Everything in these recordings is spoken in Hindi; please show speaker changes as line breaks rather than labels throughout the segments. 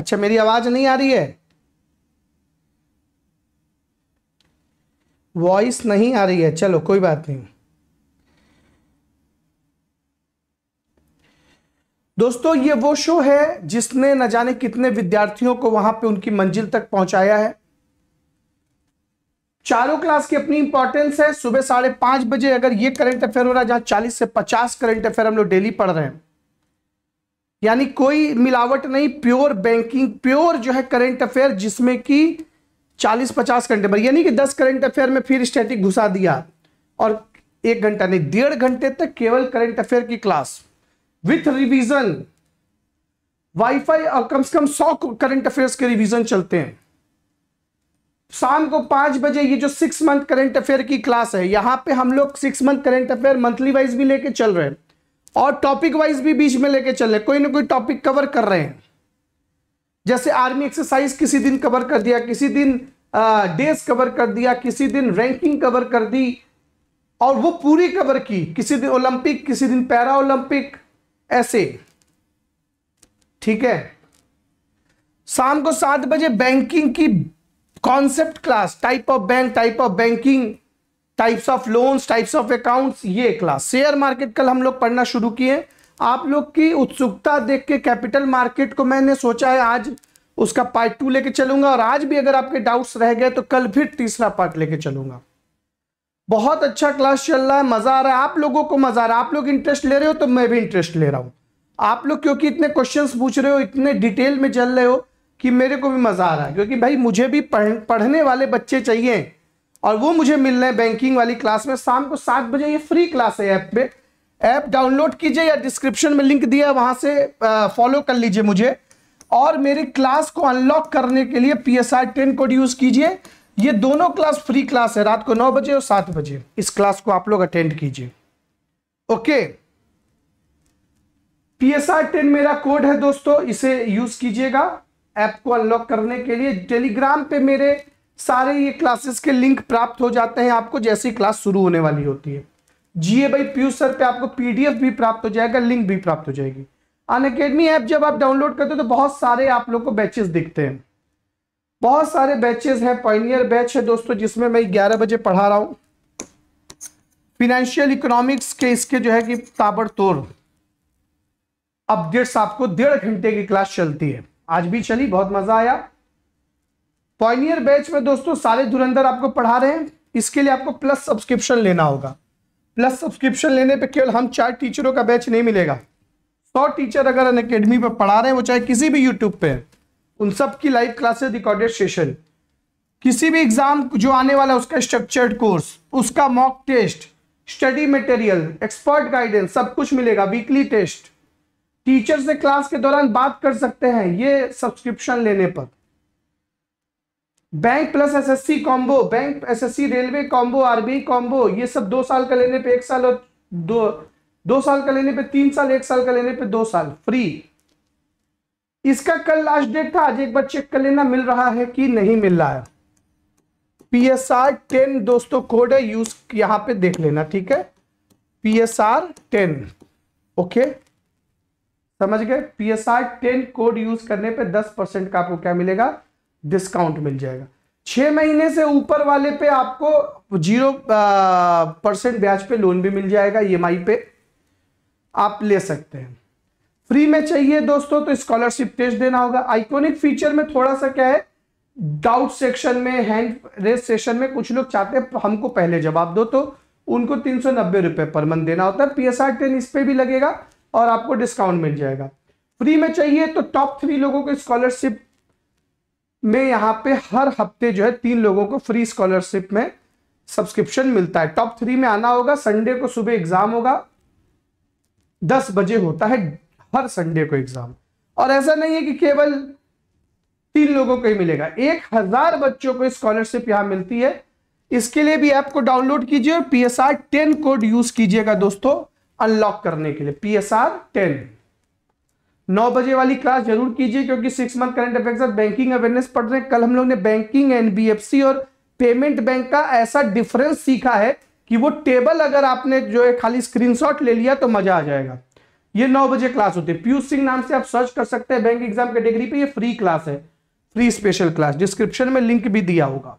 अच्छा मेरी आवाज नहीं आ रही है वॉइस नहीं आ रही है चलो कोई बात नहीं दोस्तों ये वो शो है जिसने न जाने कितने विद्यार्थियों को वहां पे उनकी मंजिल तक पहुंचाया है चारों क्लास की अपनी इंपॉर्टेंस है सुबह साढ़े पांच बजे अगर ये करंट अफेयर हो रहा है जहां चालीस से पचास करंट अफेयर हम लोग डेली पढ़ रहे हैं यानी कोई मिलावट नहीं प्योर बैंकिंग प्योर जो है करेंट अफेयर जिसमें कि 40-50 घंटे पर मतलब यानी कि 10 करंट अफेयर में फिर स्टैटिक घुसा दिया और एक घंटा नहीं डेढ़ घंटे तक केवल करंट अफेयर की क्लास विथ रिवीजन वाईफाई और कम से कम सौ करंट अफेयर्स के रिवीजन चलते हैं शाम को पांच बजे ये जो सिक्स मंथ करंट अफेयर की क्लास है यहां पे हम लोग six month current affair monthly wise भी लेके चल रहे हैं और टॉपिक वाइज भी बीच में लेके चल रहे कोई ना कोई टॉपिक कवर कर रहे हैं जैसे आर्मी एक्सरसाइज किसी दिन कवर कर दिया किसी दिन डेज कवर कर दिया किसी दिन रैंकिंग कवर कर दी और वो पूरी कवर की किसी दिन ओलंपिक किसी दिन पैरा ओलंपिक ऐसे ठीक है शाम को सात बजे बैंकिंग की concept class type of bank type of banking types of loans types of accounts ये क्लास शेयर मार्केट कल हम लोग पढ़ना शुरू किए आप लोग की उत्सुकता देख के कैपिटल मार्केट को मैंने सोचा है आज उसका पार्ट टू लेके चलूंगा और आज भी अगर आपके डाउट्स रह गए तो कल फिर तीसरा पार्ट लेके चलूंगा बहुत अच्छा क्लास चल रहा है मजा आ रहा है आप लोगों को मजा आ रहा है आप लोग इंटरेस्ट ले रहे हो तो मैं भी इंटरेस्ट ले रहा हूँ आप लोग क्योंकि इतने क्वेश्चन पूछ रहे हो इतने डिटेल में चल रहे हो कि मेरे को भी मजा आ रहा है क्योंकि भाई मुझे भी पढ़, पढ़ने वाले बच्चे चाहिए और वो मुझे मिलना है बैंकिंग वाली क्लास में शाम को सात बजे ये फ्री क्लास है ऐप पे ऐप डाउनलोड कीजिए या डिस्क्रिप्शन में लिंक दिया वहां से फॉलो कर लीजिए मुझे और मेरी क्लास को अनलॉक करने के लिए P S R ten code use कीजिए ये दोनों क्लास फ्री क्लास है रात को नौ बजे और सात बजे इस क्लास को आप लोग अटेंड कीजिए okay P S R ten मेरा कोड है दोस्तों इसे यूज कीजिएगा ऐप को अनलॉक करने के लिए टेलीग्राम पे मेरे सारे ये क्लासेस के लिंक प्राप्त हो जाते हैं आपको जैसी क्लास शुरू होने वाली होती है जीए बाई पीयूष सर पे आपको पीडीएफ भी प्राप्त हो जाएगा लिंक भी प्राप्त हो जाएगी अन अकेडमी ऐप जब आप डाउनलोड करते हो तो बहुत सारे आप लोग को बैचेस दिखते हैं बहुत सारे बैचेस हैं पाइनियर बैच है दोस्तों जिसमें मैं ग्यारह बजे पढ़ा रहा हूँ फिनेंशियल इकोनॉमिक्स के इसके जो है कि ताबड़तोड़ अपडेट्स आपको डेढ़ घंटे की क्लास चलती है आज भी चली बहुत मजा आया पॉइनियर बैच में दोस्तों सारे धुरंधर आपको पढ़ा रहे हैं इसके लिए आपको प्लस सब्सक्रिप्शन लेना होगा प्लस सब्सक्रिप्शन लेने पे केवल हम चार टीचरों का बैच नहीं मिलेगा सौ टीचर अगर अन अकेडमी पर पढ़ा रहे हैं वो चाहे किसी भी यूट्यूब पे उन सब की लाइव क्लासेस रिकॉर्डेड सेशन किसी भी एग्जाम जो आने वाला है उसका स्ट्रक्चर्ड कोर्स उसका mock test study material expert guidance सब कुछ मिलेगा वीकली टेस्ट टीचर से क्लास के दौरान बात कर सकते हैं ये सब्सक्रिप्शन लेने पर bank plus SSC combo bank SSC railway combo RBI combo ये सब दो साल का लेने पे एक साल और दो दो साल का लेने पे तीन साल एक साल का लेने पे दो साल फ्री इसका कल लास्ट डेट था आज एक बार चेक कर लेना मिल रहा है कि नहीं मिल रहा है पी एस आर टेन दोस्तों कोड है यूज यहां पे देख लेना ठीक है P S R ten okay समझ गए P S R ten code use करने पे दस परसेंट का आपको क्या मिलेगा डिस्काउंट मिल जाएगा छह महीने से ऊपर वाले पे आपको जीरो परसेंट ब्याज पे लोन भी मिल जाएगा ई e पे आप ले सकते हैं फ्री में चाहिए दोस्तों तो स्कॉलरशिप टेस्ट देना होगा आइकोनिक फीचर में थोड़ा सा क्या है डाउट सेक्शन में हैंड रेस सेशन में कुछ लोग चाहते हैं हमको पहले जवाब दो तो उनको तीन सौ नब्बे रुपए पर मंथ देना होता है पी एस आर टेन इस पर भी लगेगा और आपको डिस्काउंट मिल जाएगा फ्री में चाहिए तो टॉप थ्री लोगों को स्कॉलरशिप में यहाँ पे हर हफ्ते जो है तीन लोगों को फ्री स्कॉलरशिप में सब्सक्रिप्शन मिलता है टॉप थ्री में आना होगा संडे को सुबह एग्जाम होगा दस बजे होता है हर संडे को एग्जाम और ऐसा नहीं है कि केवल तीन लोगों को ही मिलेगा एक हजार बच्चों को स्कॉलरशिप यहां मिलती है इसके लिए भी ऐप को डाउनलोड कीजिए और आर टेन कोड यूज कीजिएगा दोस्तों अनलॉक करने के लिए पी एस आर टेन नौ बजे वाली क्लास जरूर कीजिए क्योंकि सिक्स मंथ करंट अफेयर्स और बैंकिंग अवेयरनेस पढ़ रहे हैं कल हम लोग ने बैंकिंग एनबीएफसी और पेमेंट बैंक का ऐसा डिफरेंस सीखा है कि वो टेबल अगर आपने जो है खाली स्क्रीनशॉट ले लिया तो मजा आ जाएगा ये नौ बजे क्लास होती है पीयूष सिंह नाम से आप सर्च कर सकते हैं बैंक एग्जाम कैटेगरी पे ये फ्री क्लास है फ्री स्पेशल क्लास डिस्क्रिप्शन में लिंक भी दिया होगा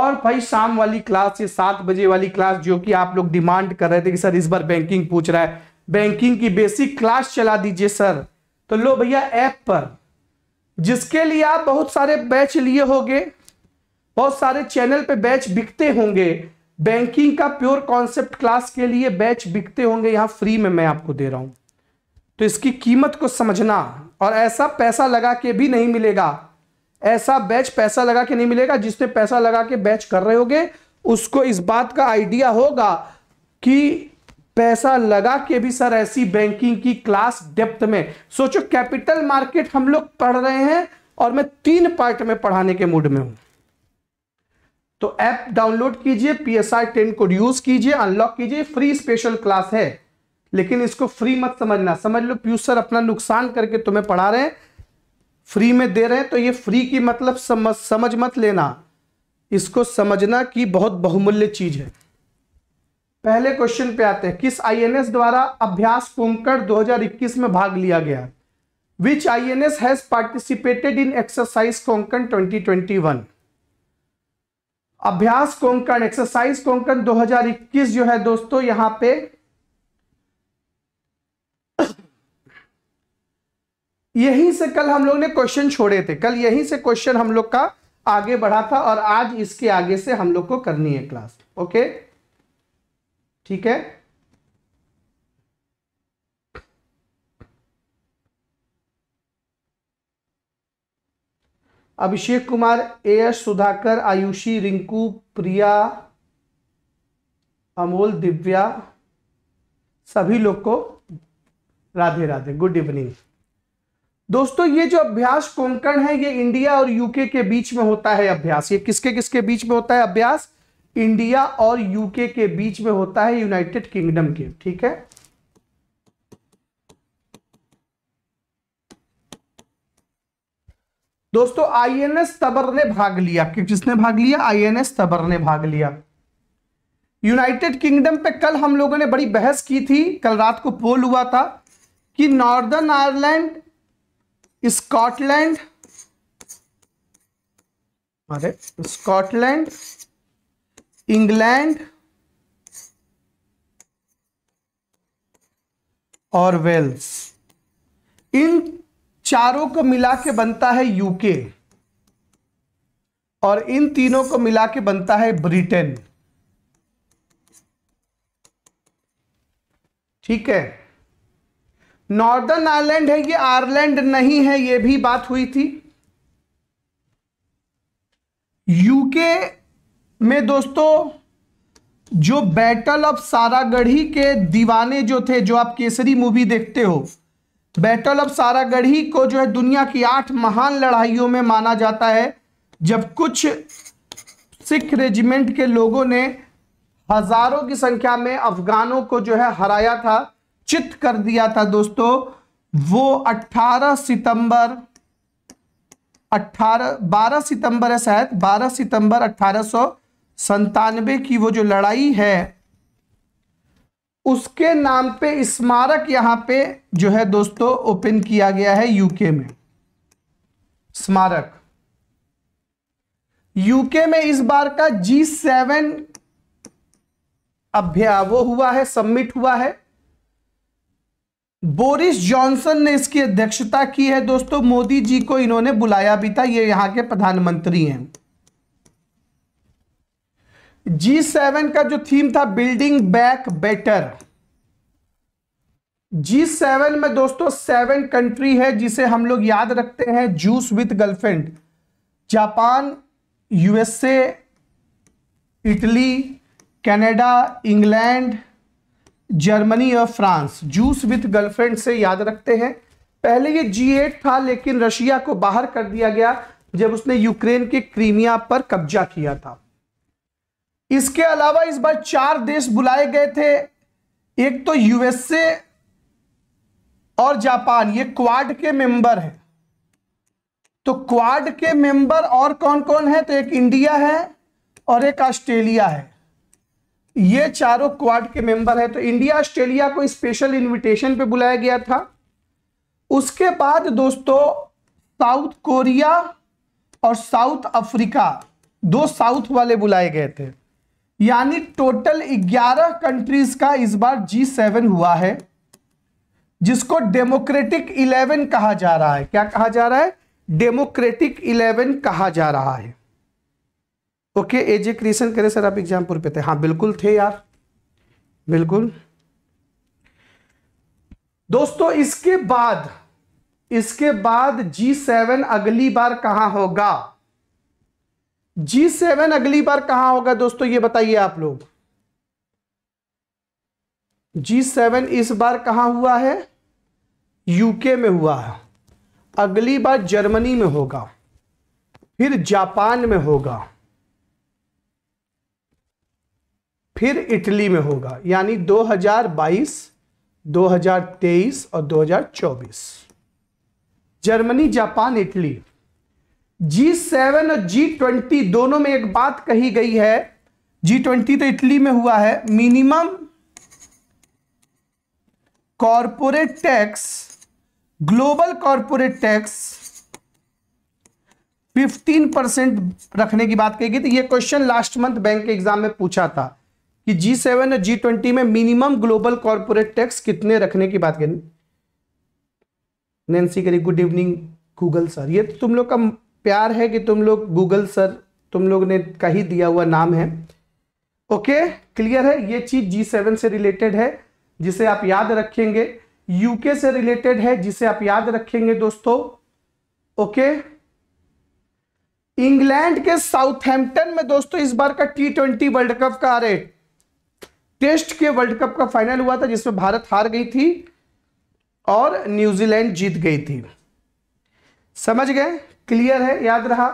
और भाई शाम वाली क्लास ये सात बजे वाली क्लास जो कि आप लोग डिमांड कर रहे थे कि सर इस बार बैंकिंग पूछ रहा है बैंकिंग की बेसिक क्लास चला दीजिए सर तो लो भैया ऐप पर जिसके लिए आप बहुत सारे बैच लिए होंगे बहुत सारे चैनल पे बैच बिकते होंगे बैंकिंग का प्योर कॉन्सेप्ट क्लास के लिए बैच बिकते होंगे यहाँ फ्री में मैं आपको दे रहा हूँ तो इसकी कीमत को समझना और ऐसा पैसा लगा के भी नहीं मिलेगा ऐसा बैच पैसा लगा के नहीं मिलेगा जिसने पैसा लगा के बैच कर रहे होगे उसको इस बात का आइडिया होगा कि पैसा लगा के भी सर ऐसी बैंकिंग की क्लास डेप्थ में सोचो कैपिटल मार्केट हम लोग पढ़ रहे हैं और मैं तीन पार्ट में पढ़ाने के मूड में हूं तो ऐप डाउनलोड कीजिए पीएसआर टेन को यूज कीजिए अनलॉक कीजिए फ्री स्पेशल क्लास है लेकिन इसको फ्री मत समझना समझ लो पीयूष सर अपना नुकसान करके तुम्हें पढ़ा रहे हैं फ्री में दे रहे हैं तो ये फ्री की मतलब समझ समझ मत लेना इसको समझना कि बहुत बहुमूल्य चीज है पहले क्वेश्चन पे आते हैं किस आईएनएस द्वारा अभ्यास हजार 2021 में भाग लिया गया which INS has participated in exercise Konkan 2021 अभ्यास कोंकण एक्सरसाइज कोंकण 2021 जो है दोस्तों यहां पे यहीं से कल हम लोग ने क्वेश्चन छोड़े थे कल यहीं से क्वेश्चन हम लोग का आगे बढ़ा था और आज इसके आगे से हम लोग को करनी है क्लास ओके ठीक है अभिषेक कुमार ए एस सुधाकर आयुषी रिंकू प्रिया अमोल दिव्या सभी लोग को राधे राधे गुड इवनिंग दोस्तों ये जो अभ्यास कोंकण है ये इंडिया और यूके के बीच में होता है अभ्यास ये किसके किसके बीच में होता है अभ्यास इंडिया और यूके के बीच में होता है यूनाइटेड किंगडम के ठीक है दोस्तों आईएनएस तबर ने भाग लिया कि किसने भाग लिया आईएनएस तबर ने भाग लिया यूनाइटेड किंगडम पे कल हम लोगों ने बड़ी बहस की थी कल रात को पोल हुआ था कि नॉर्दर्न आयरलैंड स्कॉटलैंड अरे स्कॉटलैंड इंग्लैंड और वेल्स इन चारों को मिला के बनता है यूके और इन तीनों को मिला के बनता है ब्रिटेन ठीक है नॉर्दर्न आयरलैंड है ये आयरलैंड नहीं है ये भी बात हुई थी यूके में दोस्तों जो बैटल ऑफ सारागढ़ी के दीवाने जो थे जो आप केसरी मूवी देखते हो बैटल ऑफ सारागढ़ी को जो है दुनिया की आठ महान लड़ाइयों में माना जाता है जब कुछ सिख रेजिमेंट के लोगों ने हजारों की संख्या में अफगानों को जो है हराया था चित कर दिया था दोस्तों वो 18 सितंबर 18 12 सितंबर है शायद 12 सितंबर अठारह संतानवे की वो जो लड़ाई है उसके नाम पे स्मारक यहां पे जो है दोस्तों ओपन किया गया है यूके में स्मारक यूके में इस बार का जी सेवन अभ्या वो हुआ है सबमिट हुआ है बोरिस जॉनसन ने इसकी अध्यक्षता की है दोस्तों मोदी जी को इन्होंने बुलाया भी था ये यहां के प्रधानमंत्री हैं जी सेवन का जो थीम था building back better G seven में दोस्तों सेवन कंट्री है जिसे हम लोग याद रखते हैं juice with girlfriend Japan USA Italy Canada England Germany और फ्रांस जूस विथ गर्लफ्रेंड से याद रखते हैं पहले ये जी एट था लेकिन रशिया को बाहर कर दिया गया जब उसने यूक्रेन के क्रीमिया पर कब्जा किया था इसके अलावा इस बार चार देश बुलाए गए थे एक तो यूएसए और जापान ये क्वाड के मेंबर है तो क्वाड के मेंबर और कौन कौन है तो एक इंडिया है और एक ऑस्ट्रेलिया है ये चारों क्वाड के मेंबर है तो इंडिया ऑस्ट्रेलिया को स्पेशल इनविटेशन पे बुलाया गया था उसके बाद दोस्तों साउथ कोरिया और साउथ अफ्रीका दो साउथ वाले बुलाए गए थे यानी टोटल 11 कंट्रीज का इस बार जी सेवन हुआ है जिसको डेमोक्रेटिक 11 कहा जा रहा है क्या कहा जा रहा है डेमोक्रेटिक 11 कहा जा रहा है ओके एजे क्रिएशन करें सर आप एग्जामपुर पे थे हाँ बिल्कुल थे यार बिल्कुल दोस्तों इसके बाद इसके बाद जी सेवन अगली बार कहां होगा जी सेवन अगली बार कहां होगा दोस्तों ये बताइए आप लोग जी सेवन इस बार कहां हुआ है यूके में हुआ है अगली बार जर्मनी में होगा फिर जापान में होगा फिर इटली में होगा यानी 2022, 2023 और 2024 Germany Japan Italy G seven और जी ट्वेंटी दोनों में एक बात कही गई है जी ट्वेंटी तो इटली में हुआ है minimum corporate tax global corporate tax 15 percent रखने की बात कही गई तो ये क्वेश्चन लास्ट मंथ बैंक के एग्जाम में पूछा था कि जी सेवन और जी ट्वेंटी में मिनिमम ग्लोबल कॉरपोरेट टैक्स कितने रखने की बात कही करी गुड इवनिंग गूगल सर ये तो तुम लोग का प्यार है कि तुम लोग गूगल सर तुम लोग ने कहीं दिया हुआ नाम है ओके क्लियर है ये चीज जी सेवन से रिलेटेड है जिसे आप याद रखेंगे यूके से रिलेटेड है जिसे आप याद रखेंगे दोस्तों ओके इंग्लैंड के साउथहैम्पटन में दोस्तों इस बार का टी ट्वेंटी वर्ल्ड कप का अरे टेस्ट के वर्ल्ड कप का फाइनल हुआ था जिसमें भारत हार गई थी और न्यूजीलैंड जीत गई थी समझ गए क्लियर है याद रहा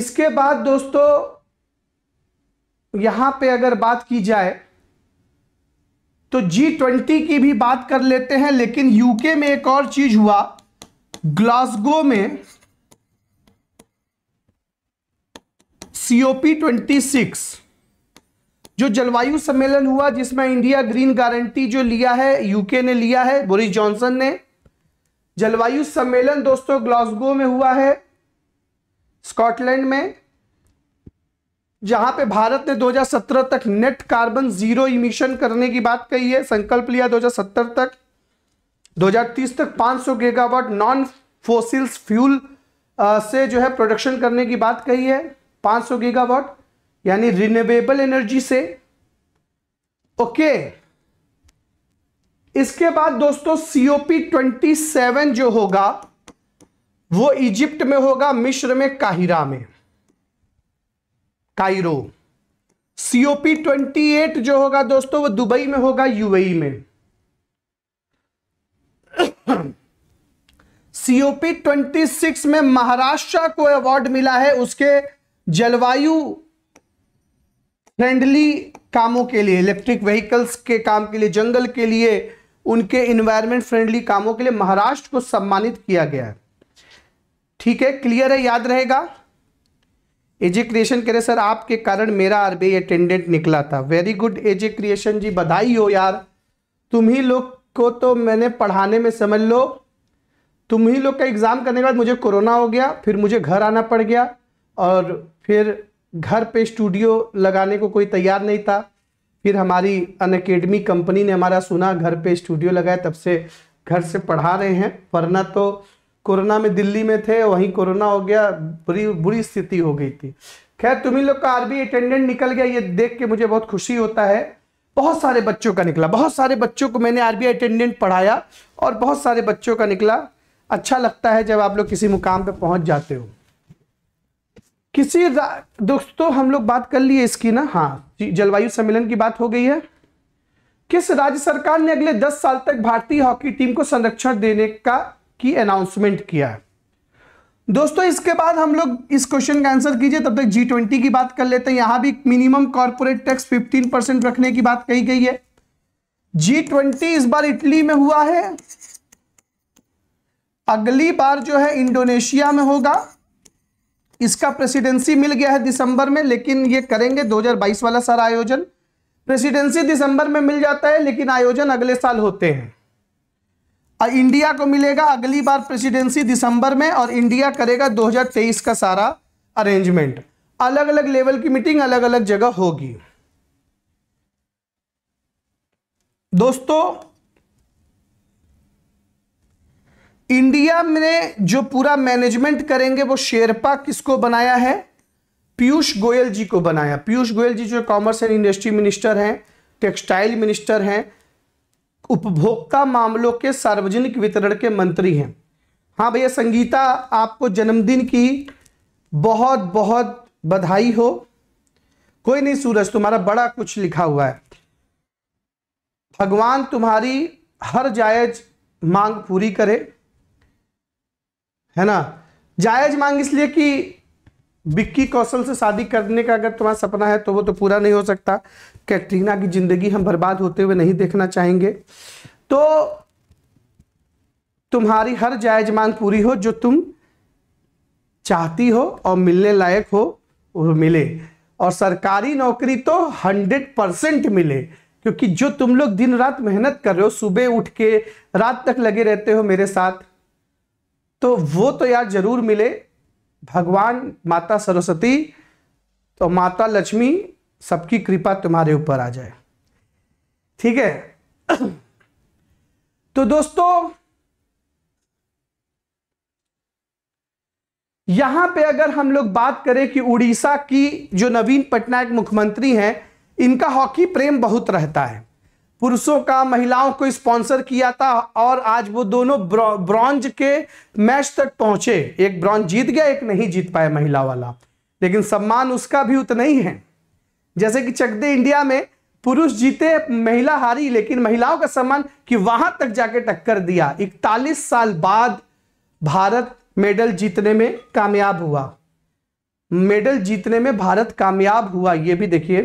इसके बाद दोस्तों यहां पे अगर बात की जाए तो जी ट्वेंटी की भी बात कर लेते हैं लेकिन यूके में एक और चीज हुआ ग्लासगो में सीओपी ट्वेंटी सिक्स जो जलवायु सम्मेलन हुआ जिसमें इंडिया ग्रीन गारंटी जो लिया है यूके ने लिया है बोरिस जॉनसन ने जलवायु सम्मेलन दोस्तों ग्लासगो में हुआ है स्कॉटलैंड में जहां पे भारत ने 2017 तक नेट कार्बन जीरो इमिशन करने की बात कही है संकल्प लिया 2070 तक 2030 तक 500 गीगावाट नॉन फोसिल्स फ्यूल से जो है प्रोडक्शन करने की बात कही है 500 गीगावाट यानी रिन्यूएबल एनर्जी से ओके इसके बाद दोस्तों सीओपी ट्वेंटी सेवन जो होगा वो इजिप्ट में होगा मिश्र में काहिरा में कायरो सीओपी ट्वेंटी एट जो होगा दोस्तों वो दुबई में होगा यूएई e में सीओपी ट्वेंटी सिक्स में महाराष्ट्र को अवार्ड मिला है उसके जलवायु फ्रेंडली कामों के लिए इलेक्ट्रिक व्हीकल्स के काम के लिए जंगल के लिए उनके इन्वायरमेंट फ्रेंडली कामों के लिए महाराष्ट्र को सम्मानित किया गया है ठीक है क्लियर है याद रहेगा एजे क्रिएशन कह रहे सर आपके कारण मेरा आरबीआई अटेंडेंट निकला था very good AJ creation ji बधाई हो यार तुम ही लोग को तो मैंने पढ़ाने में समझ लो तुम ही लोग का एग्ज़ाम करने के बाद मुझे कोरोना हो गया फिर मुझे घर आना पड़ गया और फिर घर पे स्टूडियो लगाने को कोई तैयार नहीं था फिर हमारी अन अकेडमी कंपनी ने हमारा सुना घर पे स्टूडियो लगाए तब से घर से पढ़ा रहे हैं वरना तो कोरोना में दिल्ली में थे वहीं कोरोना हो गया बुरी बुरी स्थिति हो गई थी खैर तुम ही लोग का आरबी अटेंडेंट निकल गया ये देख के मुझे बहुत खुशी होता है बहुत सारे बच्चों का निकला बहुत सारे बच्चों को मैंने आरबी अटेंडेंट पढ़ाया और बहुत सारे बच्चों का निकला अच्छा लगता है जब आप लोग किसी मुकाम पर पहुँच जाते हो किसी दोस्तों हम लोग बात कर लिए इसकी ना हाँ जलवायु सम्मेलन की बात हो गई है किस राज्य सरकार ने अगले दस साल तक भारतीय हॉकी टीम को संरक्षण देने का की अनाउंसमेंट किया है दोस्तों इसके बाद हम लोग इस क्वेश्चन का आंसर कीजिए तब तक जी ट्वेंटी की बात कर लेते हैं यहां भी minimum corporate tax fifteen percent रखने की बात कही गई है जी ट्वेंटी इस बार इटली में हुआ है अगली बार जो है इंडोनेशिया में होगा इसका प्रेसिडेंसी मिल गया है दिसंबर में लेकिन ये करेंगे 2022 वाला सारा आयोजन प्रेसिडेंसी दिसंबर में मिल जाता है लेकिन आयोजन अगले साल होते हैं और इंडिया को मिलेगा अगली बार प्रेसिडेंसी दिसंबर में और इंडिया करेगा 2023 का सारा अरेंजमेंट अलग अलग लेवल की मीटिंग अलग अलग जगह होगी दोस्तों इंडिया में जो पूरा मैनेजमेंट करेंगे वो शेरपा किसको बनाया है पीयूष गोयल जी को बनाया पीयूष गोयल जी जो कॉमर्स एंड इंडस्ट्री मिनिस्टर हैं टेक्सटाइल मिनिस्टर हैं उपभोक्ता मामलों के सार्वजनिक वितरण के मंत्री हैं हाँ भैया संगीता आपको जन्मदिन की बहुत बहुत बधाई हो कोई नहीं सूरज तुम्हारा बड़ा कुछ लिखा हुआ है भगवान तुम्हारी हर जायज मांग पूरी करे है ना जायज मांग इसलिए कि विक्की कौशल से शादी करने का अगर तुम्हारा सपना है तो वो तो पूरा नहीं हो सकता कैटरीना की जिंदगी हम बर्बाद होते हुए नहीं देखना चाहेंगे तो तुम्हारी हर जायज मांग पूरी हो जो तुम चाहती हो और मिलने लायक हो वो मिले और सरकारी नौकरी तो हंड्रेड परसेंट मिले क्योंकि जो तुम लोग दिन रात मेहनत कर रहे हो सुबह उठ के रात तक लगे रहते हो मेरे साथ तो वो तो यार जरूर मिले भगवान माता सरस्वती तो माता लक्ष्मी सबकी कृपा तुम्हारे ऊपर आ जाए ठीक है तो दोस्तों यहां पे अगर हम लोग बात करें कि उड़ीसा की जो नवीन पटनायक मुख्यमंत्री हैं इनका हॉकी प्रेम बहुत रहता है पुरुषों का महिलाओं को स्पॉन्सर किया था और आज वो दोनों ब्रॉन्ज के मैच तक पहुंचे एक ब्रॉन्ज जीत गया एक नहीं जीत पाया महिला वाला लेकिन सम्मान उसका भी उतना ही है जैसे कि चकदे इंडिया में पुरुष जीते महिला हारी लेकिन महिलाओं का सम्मान कि वहां तक जाके टक्कर दिया इकतालीस साल बाद भारत मेडल जीतने में कामयाब हुआ मेडल जीतने में भारत कामयाब हुआ ये भी देखिए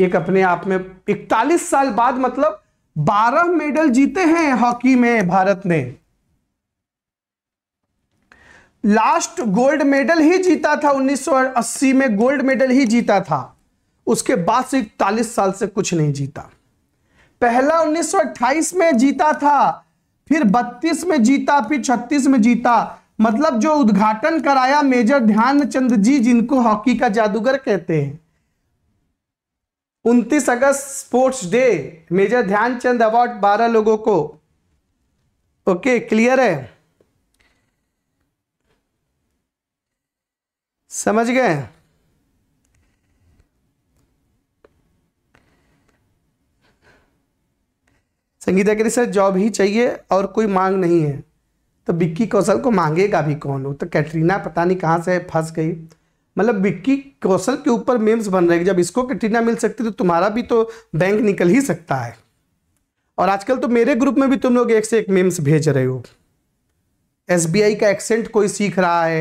एक अपने आप में इकतालीस साल बाद मतलब बारह मेडल जीते हैं हॉकी में भारत ने लास्ट गोल्ड मेडल ही जीता था 1980 में गोल्ड मेडल ही जीता था उसके बाद से इकतालीस साल से कुछ नहीं जीता पहला 1928 में जीता था फिर 32 में जीता फिर 36 में जीता मतलब जो उद्घाटन कराया मेजर ध्यानचंद जी जिनको हॉकी का जादूगर कहते हैं उनतीस अगस्त sports day major Dhyan Chand award बारह लोगों को ओके क्लियर है समझ गए संगीता कह सर जॉब ही चाहिए और कोई मांग नहीं है तो बिक्की कौशल को मांगेगा भी कौन हो तो कैटरीना पता नहीं कहाँ से फंस गई मतलब विक्की कौशल के ऊपर मेम्स बन रहे हैं जब इसको कैटरीना मिल सकती तो तुम्हारा भी तो बैंक निकल ही सकता है और आजकल तो मेरे ग्रुप में भी तुम लोग एक से एक मेम्स भेज रहे हो एस का एक्सेंट कोई सीख रहा है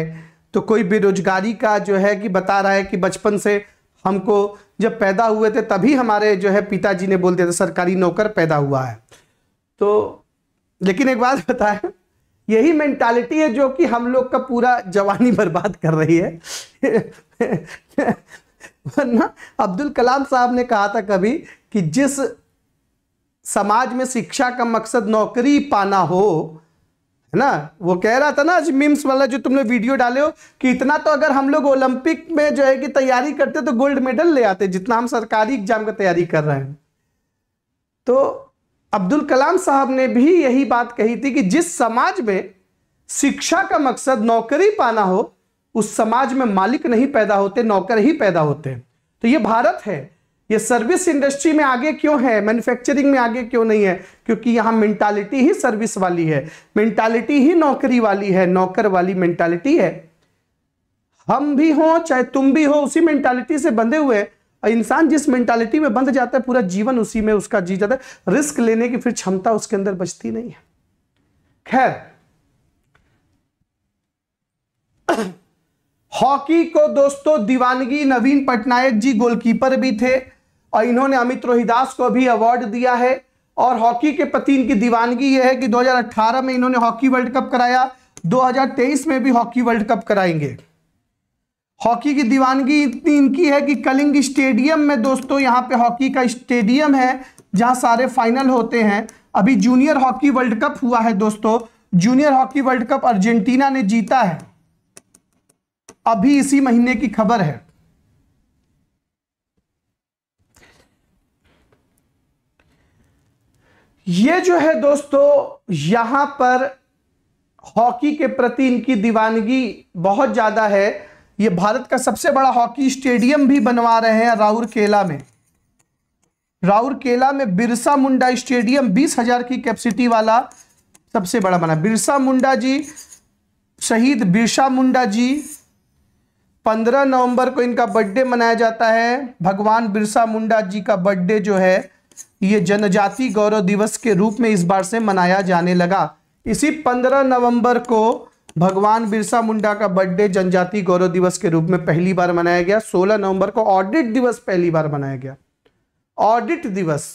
तो कोई बेरोजगारी का जो है कि बता रहा है कि बचपन से हमको जब पैदा हुए थे तभी हमारे जो है पिताजी ने बोल दिया था सरकारी नौकर पैदा हुआ है तो लेकिन एक बात बताएं यही मेंटालिटी है जो कि हम लोग का पूरा जवानी बर्बाद कर रही है वरना अब्दुल कलाम साहब ने कहा था कभी कि जिस समाज में शिक्षा का मकसद नौकरी पाना हो है ना वो कह रहा था ना आज मिम्स वाला जो तुमने वीडियो डाले हो कि इतना तो अगर हम लोग ओलंपिक में जो है कि तैयारी करते तो गोल्ड मेडल ले आते जितना हम सरकारी एग्जाम का तैयारी कर रहे हैं तो अब्दुल कलाम साहब ने भी यही बात कही थी कि जिस समाज में शिक्षा का मकसद नौकरी पाना हो उस समाज में मालिक नहीं पैदा होते नौकर ही पैदा होते हैं तो ये भारत है ये सर्विस इंडस्ट्री में आगे क्यों है मैन्युफैक्चरिंग में आगे क्यों नहीं है क्योंकि यहां मेंटालिटी ही सर्विस वाली है मेंटालिटी ही नौकरी वाली है नौकर वाली मेंटालिटी है हम भी हो चाहे तुम भी हो उसी मेंटालिटी से बंधे हुए इंसान जिस मेंटालिटी में बंध जाता है पूरा जीवन उसी में उसका जी जाता है रिस्क लेने की फिर क्षमता उसके अंदर बचती नहीं है खैर हॉकी को दोस्तों दीवानगी नवीन पटनायक जी गोलकीपर भी थे और इन्होंने अमित रोहिदास को भी अवार्ड दिया है और हॉकी के प्रति इनकी दीवानगी यह है कि 2018 में इन्होंने हॉकी वर्ल्ड कप कराया 2023 में भी हॉकी वर्ल्ड कप कराएंगे हॉकी की दीवानगी इतनी इनकी है कि कलिंग स्टेडियम में दोस्तों यहाँ पे हॉकी का स्टेडियम है जहाँ सारे फाइनल होते हैं अभी जूनियर हॉकी वर्ल्ड कप हुआ है दोस्तों junior hockey world cup Argentina ने जीता है अभी इसी महीने की खबर है ये जो है दोस्तों यहां पर हॉकी के प्रति इनकी दीवानगी बहुत ज्यादा है ये भारत का सबसे बड़ा हॉकी स्टेडियम भी बनवा रहे हैं राउरकेला में राउरकेला में बिरसा मुंडा स्टेडियम बीस हजार की कैपेसिटी वाला सबसे बड़ा बना बिरसा मुंडा जी शहीद बिरसा मुंडा जी पंद्रह नवंबर को इनका बर्थडे मनाया जाता है भगवान बिरसा मुंडा जी का बर्थडे जो है ये जनजाति गौरव दिवस के रूप में इस बार से मनाया जाने लगा इसी पंद्रह नवंबर को भगवान बिरसा मुंडा का बर्थडे जनजाति गौरव दिवस के रूप में पहली बार मनाया गया 16 नवंबर को ऑडिट दिवस पहली बार मनाया गया ऑडिट दिवस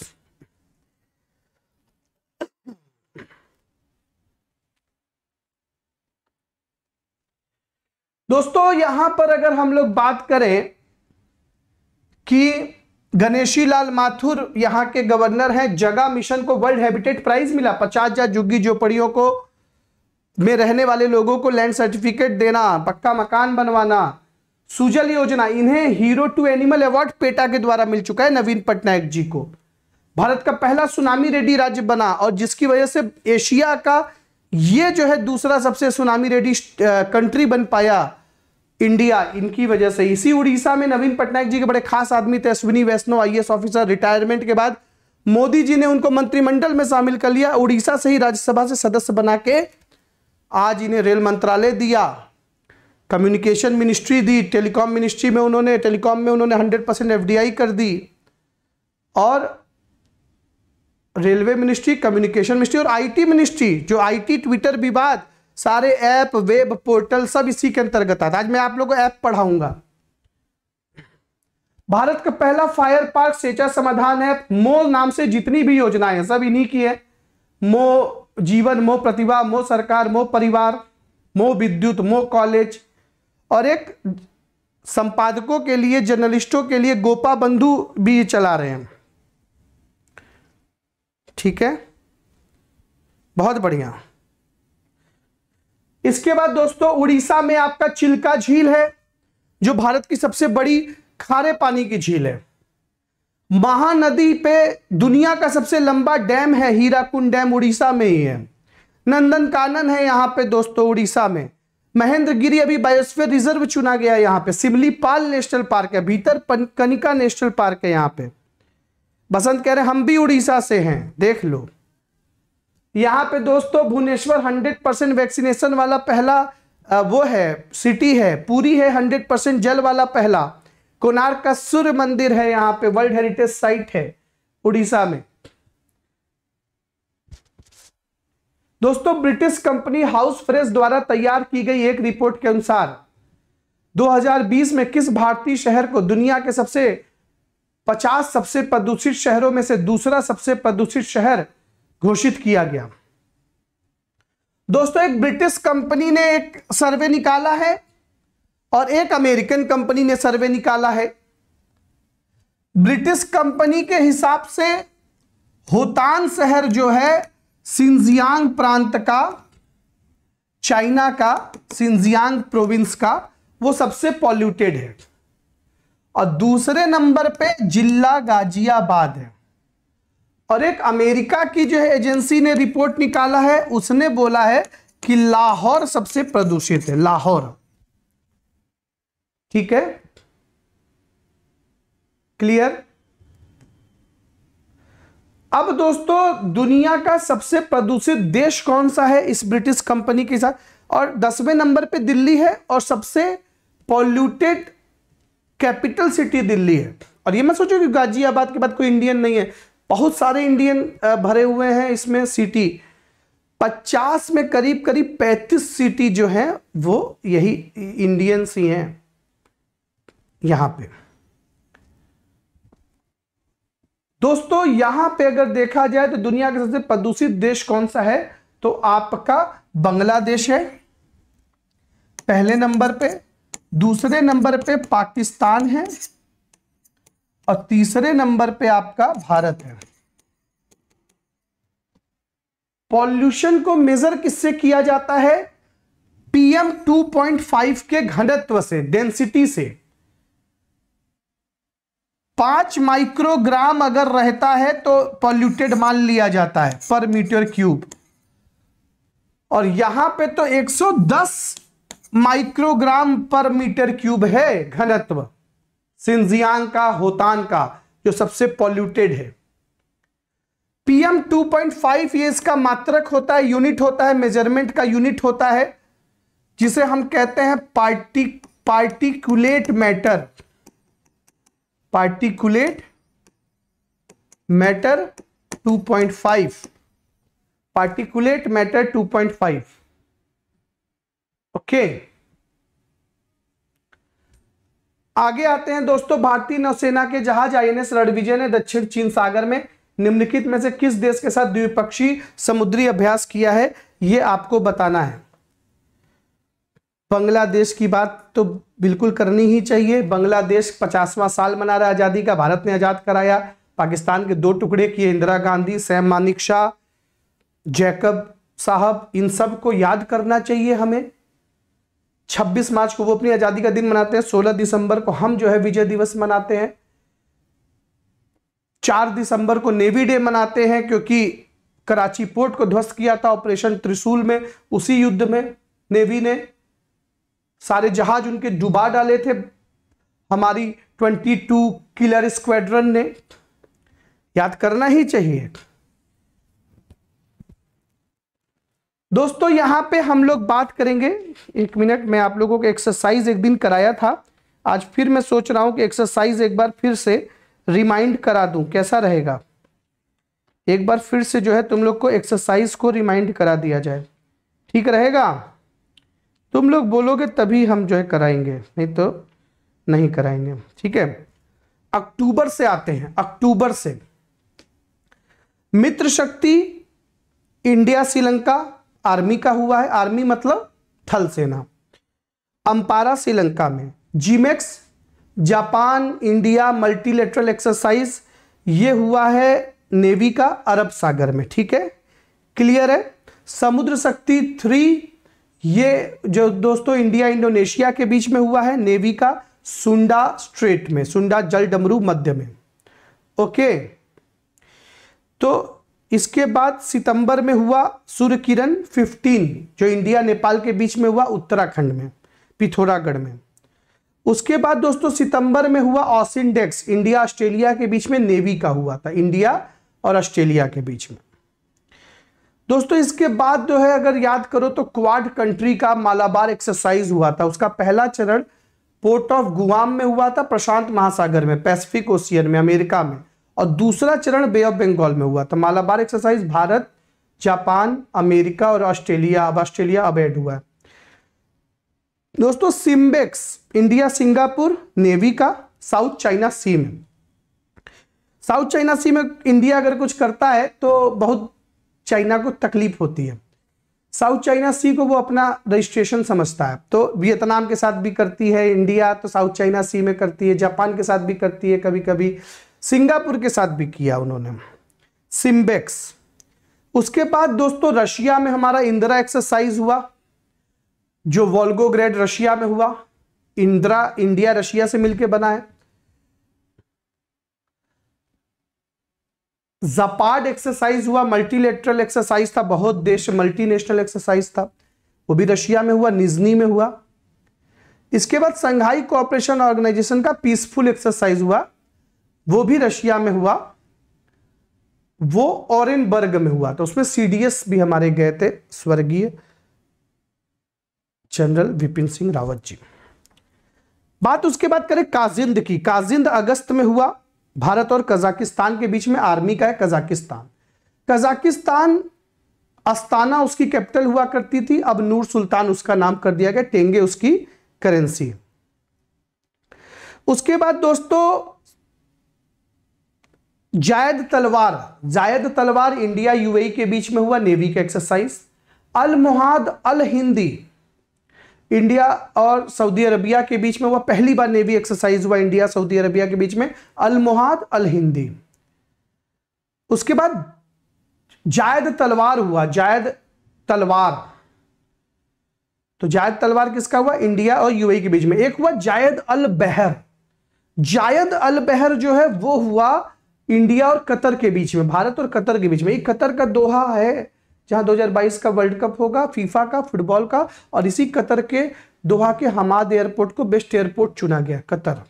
दोस्तों यहां पर अगर हम लोग बात करें कि गणेशी लाल माथुर यहाँ के गवर्नर हैं जगह मिशन को वर्ल्ड हैबिटेट प्राइज मिला पचास हजार जुग्गी झोपड़ियों को में रहने वाले लोगों को लैंड सर्टिफिकेट देना पक्का मकान बनवाना सुजल योजना इन्हें hero to animal award PETA के द्वारा मिल चुका है नवीन पटनायक जी को भारत का पहला सुनामी रेडी राज्य बना और जिसकी वजह से एशिया का ये जो है दूसरा सबसे सुनामी रेडी कंट्री बन पाया इंडिया इनकी वजह से इसी उड़ीसा में नवीन पटनायक जी के बड़े खास आदमी थे Ashwini Vaishnaw IAS officer retirement के बाद मोदी जी ने उनको मंत्रिमंडल में शामिल कर लिया उड़ीसा से ही राज्यसभा से सदस्य बना के आज इन्हें रेल मंत्रालय दिया कम्युनिकेशन मिनिस्ट्री दी टेलीकॉम मिनिस्ट्री में उन्होंने टेलीकॉम में उन्होंने हंड्रेड परसेंट एफ कर दी और रेलवे मिनिस्ट्री कम्युनिकेशन मिनिस्ट्री और आईटी मिनिस्ट्री जो आईटी ट्विटर विवाद सारे ऐप वेब पोर्टल सब इसी के अंतर्गत आता आज मैं आप लोगों को ऐप पढ़ाऊंगा भारत का पहला फायर पार्क सेचा समाधान ऐप मो नाम से जितनी भी योजनाएं सब इन्हीं की है मो जीवन मोह प्रतिभा मोह सरकार मो परिवार मो विद्युत मो कॉलेज और एक संपादकों के लिए जर्नलिस्टों के लिए गोपा बंधु भी चला रहे हैं ठीक है बहुत बढ़िया इसके बाद दोस्तों उड़ीसा में आपका चिल्का झील है जो भारत की सबसे बड़ी खारे पानी की झील है महानदी पे दुनिया का सबसे लंबा डैम है हीराकुंड डैम उड़ीसा में ही है नंदन कानन है यहाँ पे दोस्तों उड़ीसा में महेंद्रगिरी अभी बायोस्फीयर रिजर्व चुना गया है यहाँ पे सिमलीपाल नेशनल पार्क है भीतर कनिका नेशनल पार्क है यहाँ पे बसंत कह रहे हम भी उड़ीसा से हैं देख लो यहाँ पे दोस्तों भुवनेश्वर हंड्रेड परसेंट वैक्सीनेशन वाला पहला वो है सिटी है पूरी है हंड्रेड परसेंट जल वाला पहला कोणार्क का सूर्य मंदिर है यहां पे वर्ल्ड हेरिटेज साइट है उड़ीसा में दोस्तों ब्रिटिश कंपनी हाउस फ्रेश द्वारा तैयार की गई एक रिपोर्ट के अनुसार 2020 में किस भारतीय शहर को दुनिया के सबसे 50 सबसे प्रदूषित शहरों में से दूसरा सबसे प्रदूषित शहर घोषित किया गया दोस्तों एक ब्रिटिश कंपनी ने एक सर्वे निकाला है और एक अमेरिकन कंपनी ने सर्वे निकाला है ब्रिटिश कंपनी के हिसाब से होतान शहर जो है सिंजियांग प्रांत का चाइना का सिंजियांग प्रोविंस का वो सबसे पॉल्यूटेड है और दूसरे नंबर पे जिला गाजियाबाद है और एक अमेरिका की जो है एजेंसी ने रिपोर्ट निकाला है उसने बोला है कि लाहौर सबसे प्रदूषित है लाहौर ठीक है क्लियर अब दोस्तों दुनिया का सबसे प्रदूषित देश कौन सा है इस ब्रिटिश कंपनी के साथ और दसवें नंबर पे दिल्ली है और सबसे पॉल्यूटेड कैपिटल सिटी दिल्ली है और ये मैं सोचो कि गाजियाबाद के बाद कोई इंडियन नहीं है बहुत सारे इंडियन भरे हुए हैं इसमें सिटी 50 में करीब करीब 35 सिटी जो है वो यही इंडियंस ही हैं यहां पे दोस्तों यहां पे अगर देखा जाए तो दुनिया का सबसे प्रदूषित देश कौन सा है तो आपका बांग्लादेश है पहले नंबर पे दूसरे नंबर पे पाकिस्तान है और तीसरे नंबर पे आपका भारत है पॉल्यूशन को मेजर किससे किया जाता है पीएम 2.5 के घनत्व से डेंसिटी से पांच माइक्रोग्राम अगर रहता है तो पॉल्यूटेड मान लिया जाता है पर मीटर क्यूब और यहां पे तो 110 माइक्रोग्राम पर मीटर क्यूब है घनत्व सिंजियांग का होतान का जो सबसे पॉल्यूटेड है पीएम 2.5 ये इसका मात्रक होता है यूनिट होता है मेजरमेंट का यूनिट होता है जिसे हम कहते हैं party particulate matter particulate matter 2.5 particulate matter 2.5 okay आगे आते हैं दोस्तों भारतीय नौसेना के जहाज आईएनएस रणविजय ने दक्षिण चीन सागर में निम्नलिखित में से किस देश के साथ द्विपक्षीय समुद्री अभ्यास किया है यह आपको बताना है बांग्लादेश की बात तो बिल्कुल करनी ही चाहिए बांग्लादेश पचासवां साल मना रहा आज़ादी का भारत ने आज़ाद कराया पाकिस्तान के दो टुकड़े किए Indira Gandhi Sam Manekshaw Jacob साहब इन सब को याद करना चाहिए हमें 26 मार्च को वो अपनी आज़ादी का दिन मनाते हैं 16 दिसंबर को हम जो है विजय दिवस मनाते हैं 4 दिसंबर को नेवी डे मनाते हैं क्योंकि कराची पोर्ट को ध्वस्त किया था ऑपरेशन त्रिशूल में उसी युद्ध में नेवी ने सारे जहाज उनके डुबा डाले थे हमारी 22 किलर स्क्वाड्रन ने याद करना ही चाहिए दोस्तों यहां पे हम लोग बात करेंगे एक मिनट मैं आप लोगों को एक्सरसाइज एक दिन कराया था आज फिर मैं सोच रहा हूं कि एक्सरसाइज एक बार फिर से रिमाइंड करा दूं कैसा रहेगा एक बार फिर से जो है तुम लोग को एक्सरसाइज को रिमाइंड करा दिया जाए ठीक रहेगा तुम लोग बोलोगे तभी हम जो है कराएंगे नहीं तो नहीं कराएंगे ठीक है अक्टूबर से आते हैं अक्टूबर से मित्र शक्ति इंडिया श्रीलंका आर्मी का हुआ है आर्मी मतलब थल सेना अंपारा श्रीलंका में JIMEX Japan India multilateral exercise ये हुआ है नेवी का अरब सागर में ठीक है क्लियर है समुद्र शक्ति थ्री ये जो दोस्तों इंडिया इंडोनेशिया के बीच में हुआ है नेवी का सुंडा स्ट्रेट में सुंडा जल डमरू मध्य में ओके तो इसके बाद सितंबर में हुआ सूर्य किरण फिफ्टीन जो इंडिया नेपाल के बीच में हुआ उत्तराखंड में पिथौरागढ़ में उसके बाद दोस्तों सितंबर में हुआ ऑसिंडेक्स इंडिया ऑस्ट्रेलिया के बीच में नेवी का हुआ था इंडिया और ऑस्ट्रेलिया के बीच में दोस्तों इसके बाद जो है अगर याद करो तो क्वाड कंट्री का मालाबार एक्सरसाइज हुआ था उसका पहला चरण पोर्ट ऑफ गुआम में हुआ था प्रशांत महासागर में पैसिफिक ओशियन में अमेरिका में और दूसरा चरण बे ऑफ बंगाल में हुआ था Malabar exercise Bharat Japan America और ऑस्ट्रेलिया अब ऑस्ट्रेलिया अब एड हुआ है दोस्तों सिम्बेक्स इंडिया सिंगापुर नेवी का साउथ चाइना सी में साउथ चाइना सी में इंडिया अगर कुछ करता है तो बहुत चाइना को तकलीफ होती है साउथ चाइना सी को वो अपना रजिस्ट्रेशन समझता है तो वियतनाम के साथ भी करती है इंडिया तो साउथ चाइना सी में करती है जापान के साथ भी करती है कभी कभी सिंगापुर के साथ भी किया उन्होंने सिम्बेक्स उसके बाद दोस्तों रशिया में हमारा इंदिरा एक्सरसाइज हुआ जो वॉल्गोग्रेड रशिया में हुआ इंदिरा इंडिया रशिया से मिलकर बना है जपाड एक्सरसाइज हुआ मल्टीलेटरल एक्सरसाइज था बहुत देश मल्टीनेशनल एक्सरसाइज था वो भी रशिया में हुआ निजनी में हुआ इसके बाद संघाई कोऑपरेशन ऑर्गेनाइजेशन का पीसफुल एक्सरसाइज हुआ वो भी रशिया में हुआ वो ऑरेनबर्ग में हुआ था तो उसमें सीडीएस भी हमारे गए थे स्वर्गीय जनरल विपिन सिंह रावत जी बात उसके बाद करें काजिंद की काजिंद अगस्त में हुआ भारत और कजाकिस्तान के बीच में आर्मी का है कजाकिस्तान कजाकिस्तान अस्ताना उसकी कैपिटल हुआ करती थी अब नूर सुल्तान उसका नाम कर दिया गया टेंगे उसकी करेंसी उसके बाद दोस्तों जायद तलवार जायद तलवार इंडिया यूएई के बीच में हुआ नेवी का exercise Al Mohed Al Hindi India और सऊदी अरबिया के बीच में हुआ पहली बार नेवी एक्सरसाइज हुआ इंडिया सऊदी अरबिया के बीच में अल मोहाद अल हिंदी उसके बाद जायद तलवार हुआ जायद तलवार तो जायद तलवार किसका हुआ इंडिया और यूएई के बीच में एक हुआ जायद अल बहर जायद अल बहर जो है वो हुआ इंडिया और कतर के बीच में भारत और कतर के बीच में एक कतर का दोहा है जहां 2022 का वर्ल्ड कप होगा फीफा का फुटबॉल का और इसी कतर के दोहा के हमाद एयरपोर्ट को बेस्ट एयरपोर्ट चुना गया कतर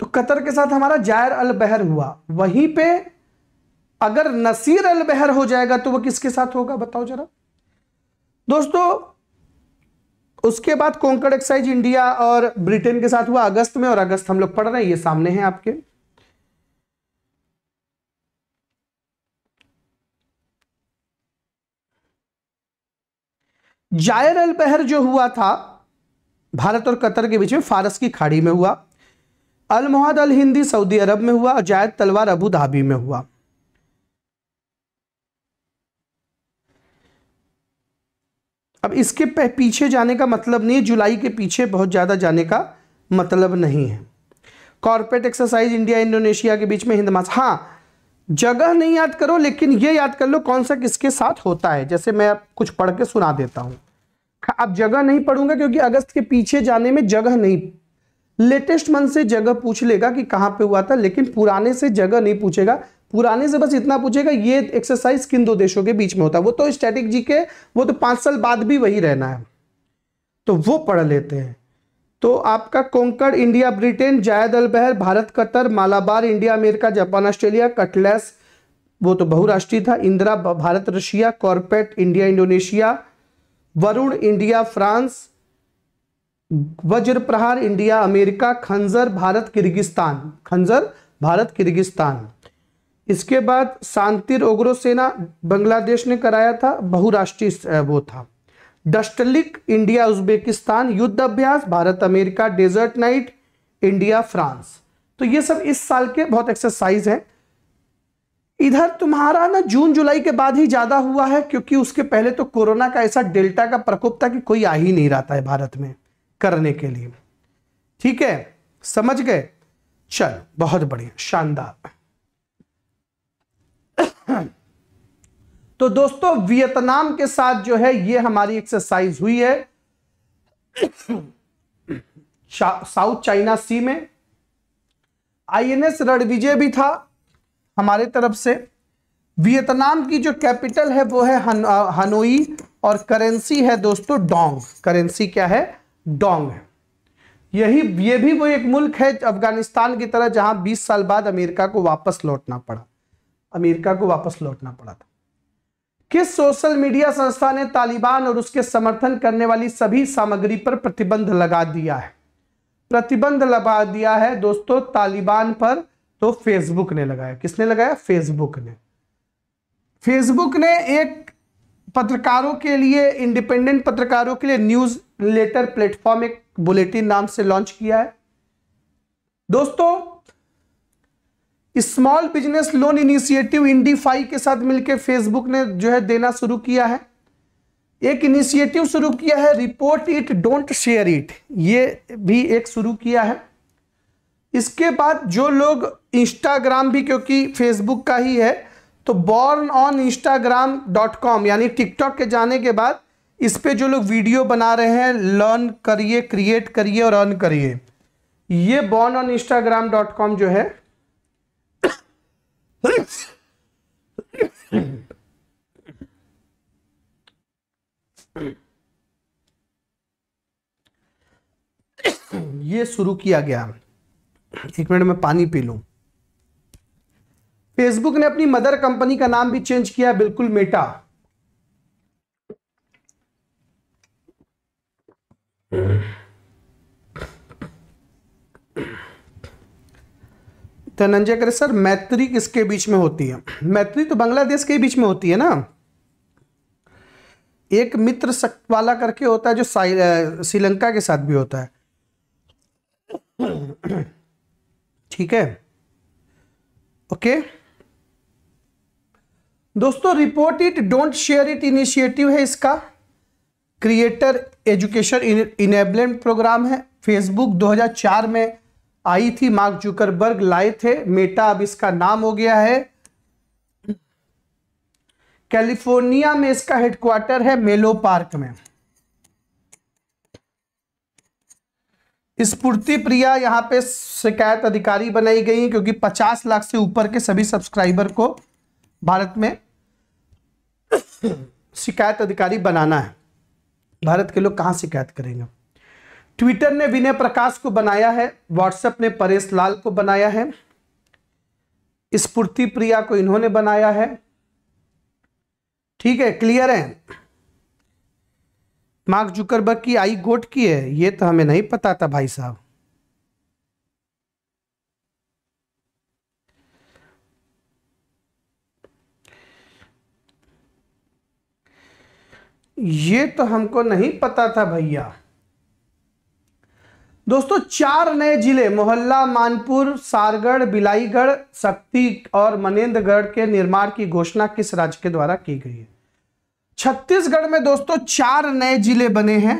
तो कतर के साथ हमारा जायर अल बहर हुआ वहीं पे अगर नसीर अल बहर हो जाएगा तो वो किसके साथ होगा बताओ जरा दोस्तों उसके बाद कोंकण एक्साइज इंडिया और ब्रिटेन के साथ हुआ अगस्त में और अगस्त हम लोग पढ़ रहे हैं ये सामने हैं आपके जायर अल बहर जो हुआ था भारत और कतर के बीच में फारस की खाड़ी में हुआ अल मोहद अल हिंदी सऊदी अरब में हुआ और जायद तलवार अबू धाबी में हुआ अब इसके पीछे जाने का मतलब नहीं है जुलाई के पीछे बहुत ज़्यादा जाने का मतलब नहीं है कॉरपोरेट एक्सरसाइज इंडिया इंडोनेशिया के बीच में हिंद मास हाँ जगह नहीं याद करो लेकिन ये याद कर लो कौन सा किसके साथ होता है जैसे मैं आप कुछ पढ़ के सुना देता हूं अब जगह नहीं पढ़ूंगा क्योंकि अगस्त के पीछे जाने में जगह नहीं लेटेस्ट मन से जगह पूछ लेगा कि कहां पे हुआ था लेकिन पुराने से जगह नहीं पूछेगा पुराने से बस इतना पूछेगा ये एक्सरसाइज किन दो देशों के बीच में होता है वो तो स्टैटिक जी के वो तो पांच साल बाद भी वही रहना है तो वो पढ़ लेते हैं तो आपका कोंकड़ India Britain Zayed Al Bahr Bharat Qatar Malabar India America Japan Australia Cutlass वो तो बहुराष्ट्रीय था Indra Bharat Russia CORPAT India Indonesia Varun India France Vajra Prahar India America खंजर भारत किर्गिस्तान खंजर भारत किर्गिस्तान इसके बाद शांतिर ओग्रो सेना बांग्लादेश ने कराया था बहुराष्ट्रीय वो था डस्टलिक India Uzbekistan Yudh Abhyas Bharat America Desert Knight India France तो ये सब इस साल के बहुत एक्सरसाइज हैं इधर तुम्हारा ना जून जुलाई के बाद ही ज्यादा हुआ है क्योंकि उसके पहले तो कोरोना का ऐसा डेल्टा का प्रकोप था कि कोई आ ही नहीं रहता है भारत में करने के लिए ठीक है समझ गए चल बहुत बढ़िया शानदार तो दोस्तों वियतनाम के साथ जो है ये हमारी एक्सरसाइज हुई है साउथ चाइना सी में आईएनएस रणविजय भी था हमारे तरफ से वियतनाम की जो कैपिटल है वो है हन, हनोई और करेंसी है दोस्तों डोंग करेंसी क्या है डोंग है यही ये भी वो एक मुल्क है अफगानिस्तान की तरह जहां 20 साल बाद अमेरिका को वापस लौटना पड़ा अमेरिका को वापस लौटना पड़ा था किस सोशल मीडिया संस्था ने तालिबान और उसके समर्थन करने वाली सभी सामग्री पर प्रतिबंध लगा दिया है प्रतिबंध लगा दिया है दोस्तों तालिबान पर तो फेसबुक ने लगाया किसने लगाया फेसबुक ने फेसबुक ने एक पत्रकारों के लिए इंडिपेंडेंट पत्रकारों के लिए न्यूज लेटर प्लेटफॉर्म एक बुलेटिन नाम से लॉन्च किया है दोस्तों small business loan initiative Indifi के साथ मिलकर फेसबुक ने जो है देना शुरू किया है एक इनिशिएटिव शुरू किया है report it don't share it ये भी एक शुरू किया है इसके बाद जो लोग इंस्टाग्राम भी क्योंकि फेसबुक का ही है तो born on Instagram dot com यानी टिकटॉक के जाने के बाद इस पर जो लोग वीडियो बना रहे हैं लर्न करिए क्रिएट करिए और अर्न करिए ये born on Instagram dot com जो है ये शुरू किया गया एक मिनट में पानी पी लू फेसबुक ने अपनी मदर कंपनी का नाम भी चेंज किया बिल्कुल मेटा धनंजय करे सर मैत्री किसके बीच में होती है मैत्री तो बांग्लादेश के बीच में होती है ना एक मित्र वाला करके होता है जो श्रीलंका के साथ भी होता है ठीक है ओके दोस्तों report it don't share it initiative है इसका क्रिएटर एजुकेशन इनेबलेंट प्रोग्राम है फेसबुक 2004 में आई थी मार्क जुकरबर्ग लाए थे मेटा अब इसका नाम हो गया है कैलिफोर्निया में इसका हेडक्वार्टर है मेलो पार्क में स्फूर्ति प्रिया यहां पे शिकायत अधिकारी बनाई गई क्योंकि 50 लाख से ऊपर के सभी सब्सक्राइबर को भारत में शिकायत अधिकारी बनाना है भारत के लोग कहां शिकायत करेंगे ट्विटर ने विनय प्रकाश को बनाया है व्हाट्सएप ने परेश लाल को बनाया है स्फूर्ति प्रिया को इन्होंने बनाया है ठीक है क्लियर है मार्क जुकरबर्ग की आई गोट की है ये तो हमें नहीं पता था भाई साहब ये तो हमको नहीं पता था भैया दोस्तों चार नए जिले मोहल्ला मानपुर सारगढ़ बिलाईगढ़ शक्ति और मनेन्द्रगढ़ के निर्माण की घोषणा किस राज्य के द्वारा की गई है छत्तीसगढ़ में दोस्तों चार नए जिले बने हैं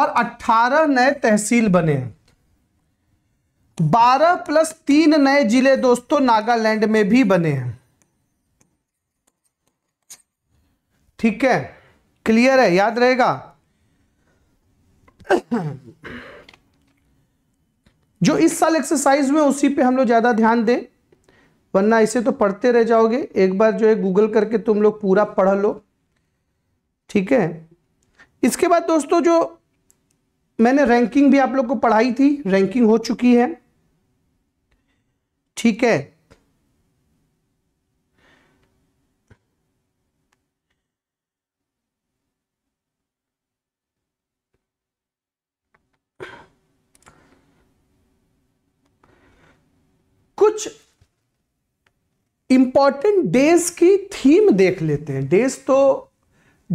और 18 नए तहसील बने हैं 12 प्लस तीन नए जिले दोस्तों नागालैंड में भी बने हैं ठीक है क्लियर है याद रहेगा जो इस साल एक्सरसाइज में उसी पे हम लोग ज़्यादा ध्यान दें वरना इसे तो पढ़ते रह जाओगे एक बार जो है गूगल करके तुम लोग पूरा पढ़ लो ठीक है इसके बाद दोस्तों जो मैंने रैंकिंग भी आप लोग को पढ़ाई थी रैंकिंग हो चुकी है ठीक है कुछ इंपॉर्टेंट डेज की थीम देख लेते हैं डेज तो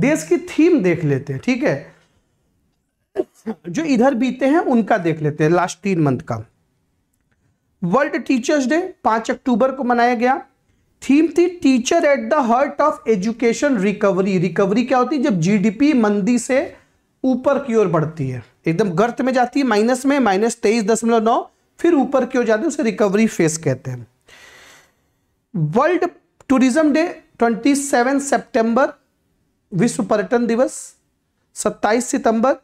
डेज की थीम देख लेते हैं ठीक है जो इधर बीते हैं उनका देख लेते हैं लास्ट तीन मंथ का वर्ल्ड टीचर्स डे पांच अक्टूबर को मनाया गया थीम थी teacher at the heart of education recovery recovery क्या होती है जब जीडीपी मंदी से ऊपर की ओर बढ़ती है एकदम गर्त में जाती है माइनस में माइनस तेईस दशमलव नौ फिर ऊपर की ओर जाते हैं उसे रिकवरी फेस कहते हैं वर्ल्ड टूरिज्म डे 27 सितंबर विश्व पर्यटन दिवस 27 सितंबर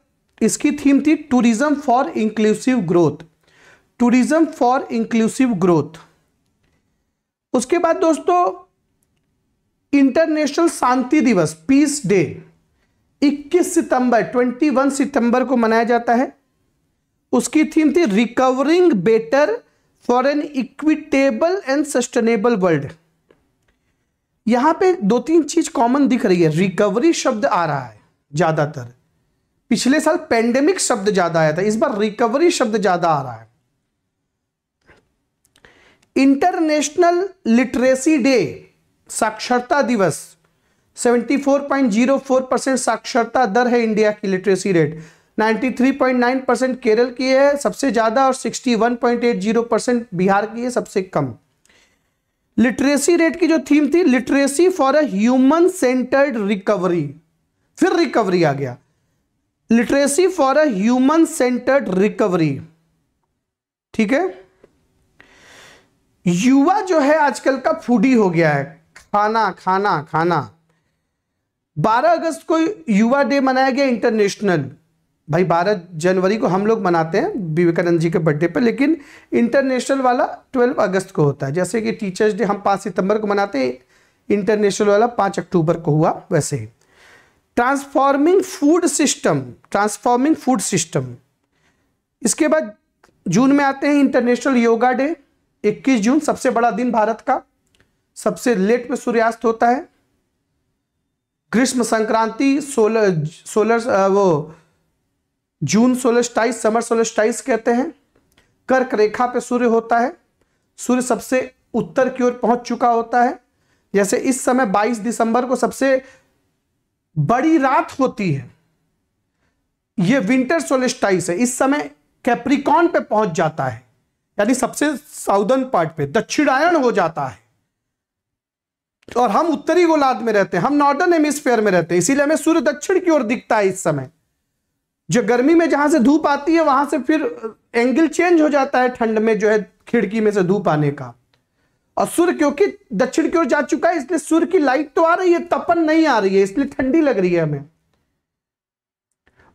इसकी थीम थी tourism for inclusive growth tourism for inclusive growth उसके बाद दोस्तों इंटरनेशनल शांति दिवस पीस डे 21 सितंबर 21 सितंबर को मनाया जाता है उसकी थीम थी recovering better for an equitable and sustainable world यहां पे दो तीन चीज कॉमन दिख रही है रिकवरी शब्द आ रहा है ज्यादातर पिछले साल पेंडेमिक शब्द ज्यादा आया था इस बार रिकवरी शब्द ज्यादा आ रहा है इंटरनेशनल लिटरेसी डे साक्षरता दिवस 74.04 परसेंट साक्षरता दर है इंडिया की लिटरेसी रेट 93.9 परसेंट केरल की है सबसे ज़्यादा और 61.80 परसेंट बिहार की है सबसे कम लिटरेसी रेट की जो थीम थी literacy for a human centred recovery फिर रिकवरी आ गया literacy for a human centred recovery ठीक है युवा जो है आजकल का फूडी हो गया है खाना खाना खाना 12 अगस्त को युवा डे मनाया गया इंटरनेशनल भाई बारह जनवरी को हम लोग मनाते हैं विवेकानंद जी के बर्थडे पर लेकिन इंटरनेशनल वाला ट्वेल्व अगस्त को होता है जैसे कि टीचर्स डे हम पाँच सितंबर को मनाते हैं इंटरनेशनल वाला पाँच अक्टूबर को हुआ वैसे ही transforming food system transforming food system इसके बाद जून में आते हैं इंटरनेशनल योगा डे इक्कीस जून सबसे बड़ा दिन भारत का सबसे लेट में सूर्यास्त होता है ग्रीष्म संक्रांति सोलर सोलर वो जून सोलस्टाइस समर सोलेस्टाइस कहते हैं कर्क रेखा पे सूर्य होता है सूर्य सबसे उत्तर की ओर पहुंच चुका होता है जैसे इस समय 22 दिसंबर को सबसे बड़ी रात होती है यह विंटर सोलिस्टाइस है इस समय कैप्रिकॉन पे पहुंच जाता है यानी सबसे साउदर्न पार्ट पे दक्षिणायन हो जाता है और हम उत्तरी गोलार्ध में रहते हैं हम नॉर्दर्न हेमिस्फेयर में रहते हैं इसीलिए हमें सूर्य दक्षिण की ओर दिखता है इस समय जो गर्मी में जहां से धूप आती है वहां से फिर एंगल चेंज हो जाता है ठंड में जो है खिड़की में से धूप आने का और सूर्य क्योंकि दक्षिण की ओर जा चुका है इसलिए सूर्य की लाइट तो आ रही है तपन नहीं आ रही है इसलिए ठंडी लग रही है हमें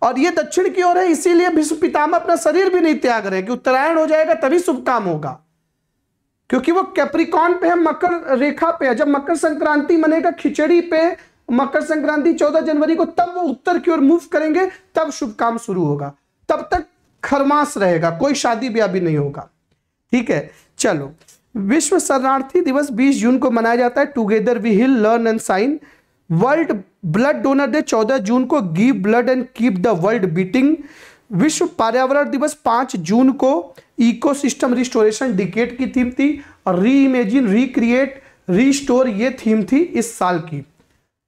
और ये दक्षिण की ओर है इसीलिए विश्व पितामा अपना शरीर भी नहीं त्याग रहे कि उत्तरायण हो जाएगा तभी शुभ काम होगा क्योंकि वो कैप्रिकॉन पे है मकर रेखा पे है जब मकर संक्रांति मनेगा खिचड़ी पे मकर संक्रांति 14 जनवरी को तब वो उत्तर की ओर मूव करेंगे तब शुभ काम शुरू होगा तब तक खरमास रहेगा कोई शादी ब्याह भी नहीं होगा ठीक है चलो विश्व शरणार्थी दिवस 20 जून को मनाया जाता है together we heal learn and shine world blood donor day 14 जून को give blood and keep the world beating विश्व पर्यावरण दिवस 5 जून को इकोसिस्टम रिस्टोरेशन डिकेट की थीम थी और री इमेजिन रिक्रिएट रिस्टोर ये थीम थी इस साल की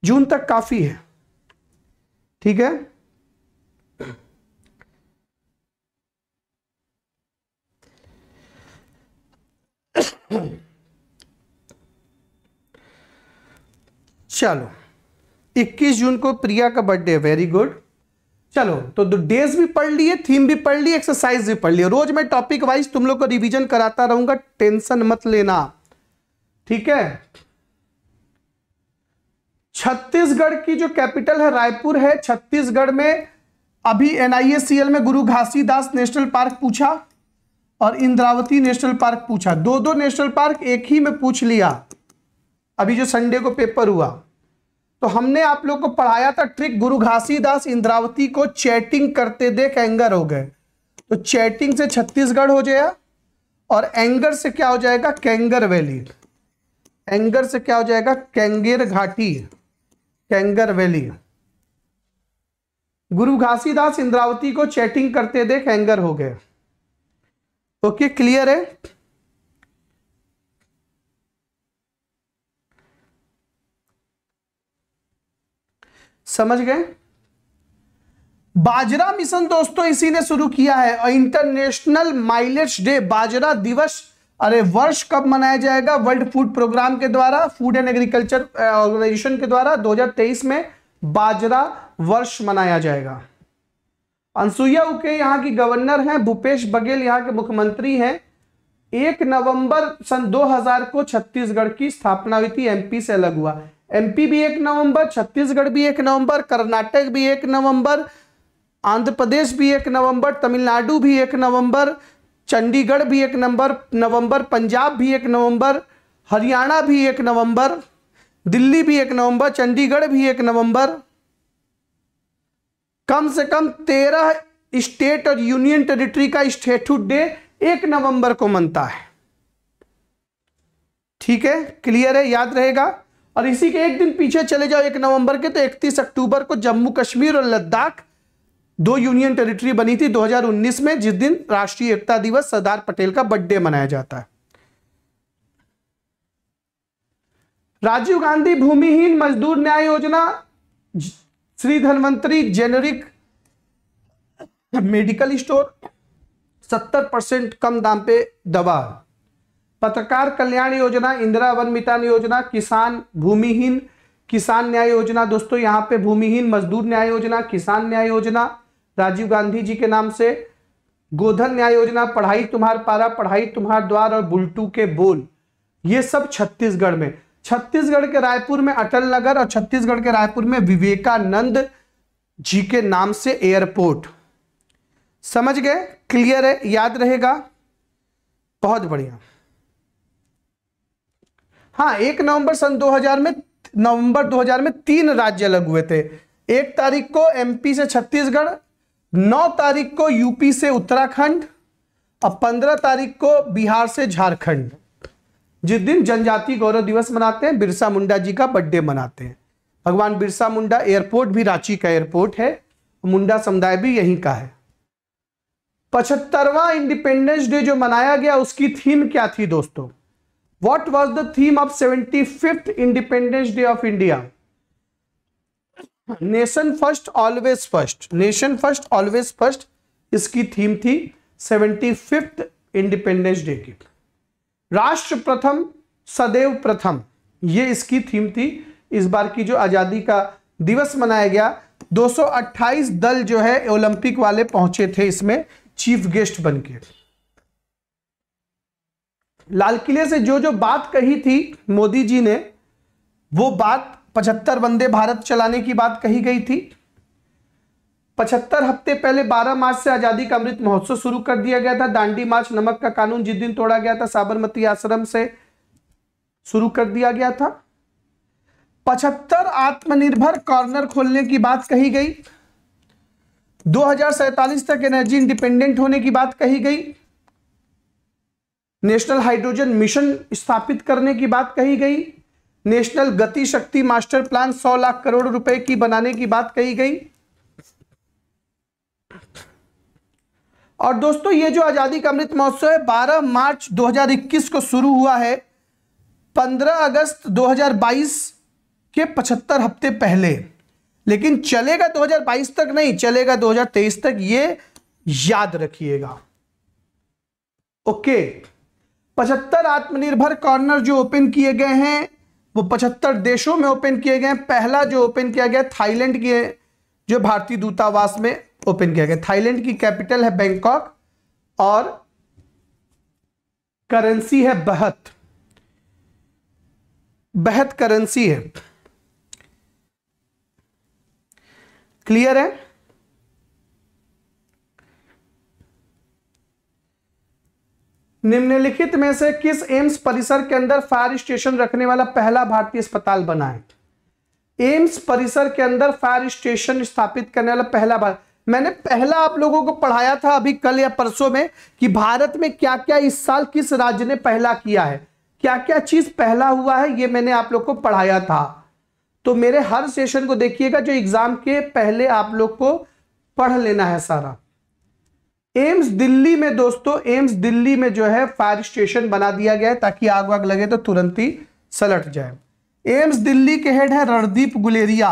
जून तक काफ़ी है ठीक है चलो 21 जून को प्रिया का बर्थडे वेरी गुड चलो तो डेज भी पढ़ लिए थीम भी पढ़ ली एक्सरसाइज भी पढ़ ली रोज मैं टॉपिक वाइज तुम लोग को रिवीजन कराता रहूंगा टेंशन मत लेना ठीक है छत्तीसगढ़ की जो कैपिटल है रायपुर है छत्तीसगढ़ में अभी एनआईएसीएल में गुरु घासीदास नेशनल पार्क पूछा और इंद्रावती नेशनल पार्क पूछा दो दो नेशनल पार्क एक ही में पूछ लिया अभी जो संडे को पेपर हुआ तो हमने आप लोग को पढ़ाया था ट्रिक गुरु घासीदास इंद्रावती को चैटिंग करते देख एंगर हो गए तो चैटिंग से छत्तीसगढ़ हो जाएगा और एंगर से क्या हो जाएगा कैंगर वैली एंगर से क्या हो जाएगा कैंगेर घाटी कैंगर वैली गुरु घासीदास इंद्रावती को चैटिंग करते देख एंगर हो गए ओके तो क्लियर है समझ गए बाजरा मिशन दोस्तों इसी ने शुरू किया है और इंटरनेशनल माइलेज डे बाजरा दिवस अरे वर्ष कब मनाया जाएगा वर्ल्ड फूड प्रोग्राम के द्वारा फूड एंड एग्रीकल्चर ऑर्गेनाइजेशन के द्वारा 2023 में बाजरा वर्ष मनाया जाएगा अनसुईया उके यहाँ की गवर्नर हैं भूपेश बघेल यहाँ के मुख्यमंत्री हैं एक नवंबर सन 2000 को छत्तीसगढ़ की स्थापना हुई थी एमपी से अलग हुआ एमपी भी एक नवंबर छत्तीसगढ़ भी एक नवंबर कर्नाटक भी एक नवंबर आंध्र प्रदेश भी एक नवंबर तमिलनाडु भी एक नवंबर चंडीगढ़ भी एक नंबर नवंबर पंजाब भी एक नवंबर हरियाणा भी एक नवंबर दिल्ली भी एक नवंबर चंडीगढ़ भी एक नवंबर कम से कम तेरह स्टेट और यूनियन टेरिटरी का स्टेटहुड डे एक नवंबर को मनता है ठीक है क्लियर है याद रहेगा और इसी के एक दिन पीछे चले जाओ एक नवंबर के तो इकतीस अक्टूबर को जम्मू कश्मीर और लद्दाख दो यूनियन टेरिटरी बनी थी 2019 में जिस दिन राष्ट्रीय एकता दिवस सरदार पटेल का बर्थडे मनाया जाता है राजीव गांधी भूमिहीन मजदूर न्याय योजना Shri Dhanwantari generic medical store सत्तर परसेंट कम दाम पे दवा पत्रकार कल्याण योजना इंदिरा वन मितान योजना किसान भूमिहीन किसान न्याय योजना दोस्तों यहां पे भूमिहीन मजदूर न्याय योजना किसान न्याय योजना राजीव गांधी जी के नाम से गोधन न्याय योजना पढ़ाई तुम्हार पारा पढ़ाई तुम्हार द्वार और बुलटू के बोल ये सब छत्तीसगढ़ में छत्तीसगढ़ के रायपुर में अटल नगर और छत्तीसगढ़ के रायपुर में विवेकानंद जी के नाम से एयरपोर्ट समझ गए क्लियर है याद रहेगा बहुत बढ़िया हाँ एक नवंबर सन 2000 में नवंबर 2000 में तीन राज्य अलग हुए थे एक तारीख को एमपी से छत्तीसगढ़ नौ तारीख को यूपी से उत्तराखंड और पंद्रह तारीख को बिहार से झारखंड जिस दिन जनजाति गौरव दिवस मनाते हैं बिरसा मुंडा जी का बर्थडे मनाते हैं भगवान बिरसा मुंडा एयरपोर्ट भी रांची का एयरपोर्ट है मुंडा समुदाय भी यहीं का है पचहत्तरवा इंडिपेंडेंस डे जो मनाया गया उसकी थीम क्या थी दोस्तों what was the theme of seventy fifth independence day of India nation first always first nation first always first इसकी थीम थी सेवेंटी फिफ्थ इंडिपेंडेंस डे की राष्ट्र प्रथम सदैव प्रथम ये इसकी थीम थी इस बार की जो आज़ादी का दिवस मनाया गया 228 दल जो है ओलंपिक वाले पहुंचे थे इसमें चीफ गेस्ट बन के लाल किले से जो जो बात कही थी मोदी जी ने वो बात पचहत्तर वंदे भारत चलाने की बात कही गई थी पचहत्तर हफ्ते पहले 12 मार्च से आजादी का अमृत महोत्सव शुरू कर दिया गया था दांडी मार्च नमक का कानून जिस दिन तोड़ा गया था साबरमती आश्रम से शुरू कर दिया गया था पचहत्तर आत्मनिर्भर कॉर्नर खोलने की बात कही गई दो तक एनर्जी इंडिपेंडेंट होने की बात कही गई नेशनल हाइड्रोजन मिशन स्थापित करने की बात कही गई नेशनल गति शक्ति मास्टर प्लान 100 लाख करोड़ रुपए की बनाने की बात कही गई और दोस्तों ये जो आज़ादी का अमृत महोत्सव है 12 मार्च 2021 को शुरू हुआ है 15 अगस्त 2022 के 75 हफ्ते पहले लेकिन चलेगा 2022 तक नहीं चलेगा 2023 तक ये याद रखिएगा ओके 75 आत्मनिर्भर कॉर्नर जो ओपन किए गए हैं वो पचहत्तर देशों में ओपन किए गए पहला जो ओपन किया गया थाईलैंड के जो भारतीय दूतावास में ओपन किया गया थाईलैंड की कैपिटल है बैंकॉक और करेंसी है बहत बहत करेंसी है क्लियर है निम्नलिखित में से किस एम्स परिसर के अंदर फायर स्टेशन रखने वाला पहला भारतीय अस्पताल बना है एम्स परिसर के अंदर फायर स्टेशन स्थापित करने वाला पहला भारत मैंने पहला आप लोगों को पढ़ाया था अभी कल या परसों में कि भारत में क्या क्या इस साल किस राज्य ने पहला किया है क्या क्या चीज पहला हुआ है ये मैंने आप लोग को पढ़ाया था तो मेरे हर सेशन को देखिएगा जो एग्जाम के पहले आप लोग को पढ़ लेना है सारा एम्स दिल्ली में दोस्तों एम्स दिल्ली में जो है फायर स्टेशन बना दिया गया है ताकि आग वाग लगे तो तुरंत ही सलट जाए एम्स दिल्ली के हेड है रणदीप गुलेरिया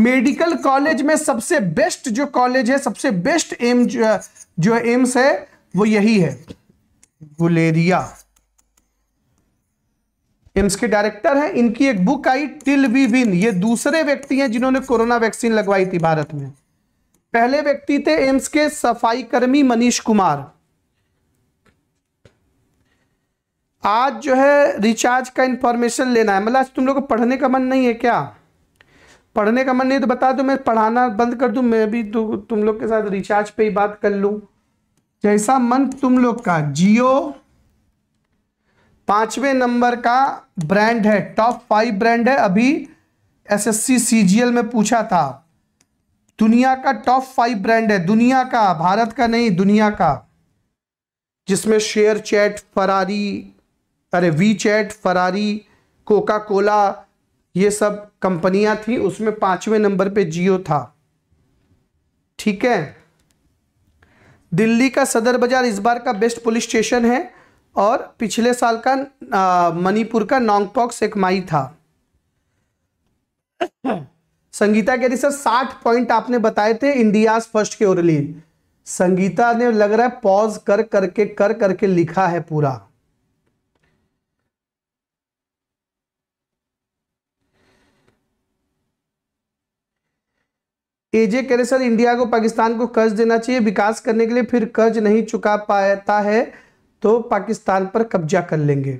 मेडिकल कॉलेज में सबसे बेस्ट जो कॉलेज है सबसे बेस्ट एम जो, जो एम्स है वो यही है गुलेरिया एम्स के डायरेक्टर हैं इनकी एक book I till we win ये दूसरे व्यक्ति हैं जिन्होंने कोरोना वैक्सीन लगवाई थी भारत में पहले व्यक्ति थे एम्स के सफाई कर्मी मनीष कुमार आज जो है रिचार्ज का इंफॉर्मेशन लेना है मतलब आज तुम लोग को पढ़ने का मन नहीं है क्या पढ़ने का मन नहीं तो बता दो मैं पढ़ाना बंद कर दूं मैं भी तुम लोग के साथ रिचार्ज पे ही बात कर लूं जैसा मन तुम लोग का जियो पांचवें नंबर का ब्रांड है टॉप फाइव ब्रांड है अभी एसएससी सीजीएल में पूछा था दुनिया का टॉप फाइव ब्रांड है दुनिया का भारत का नहीं दुनिया का जिसमें शेयर चैट फरारी अरे WeChat Ferrari Coca Cola ये सब कंपनियां थी उसमें पांचवें नंबर पे जियो था ठीक है दिल्ली का सदर बाजार इस बार का बेस्ट पुलिस स्टेशन है और पिछले साल का मणिपुर का नॉन्गपॉक्स एक माई था संगीता कह रही सर साठ पॉइंट आपने बताए थे इंडिया फर्स्ट के ओरली संगीता ने लग रहा है पॉज कर करके कर करके लिखा है पूरा एजे कह रहे सर इंडिया को पाकिस्तान को कर्ज देना चाहिए विकास करने के लिए फिर कर्ज नहीं चुका पाता है तो पाकिस्तान पर कब्जा कर लेंगे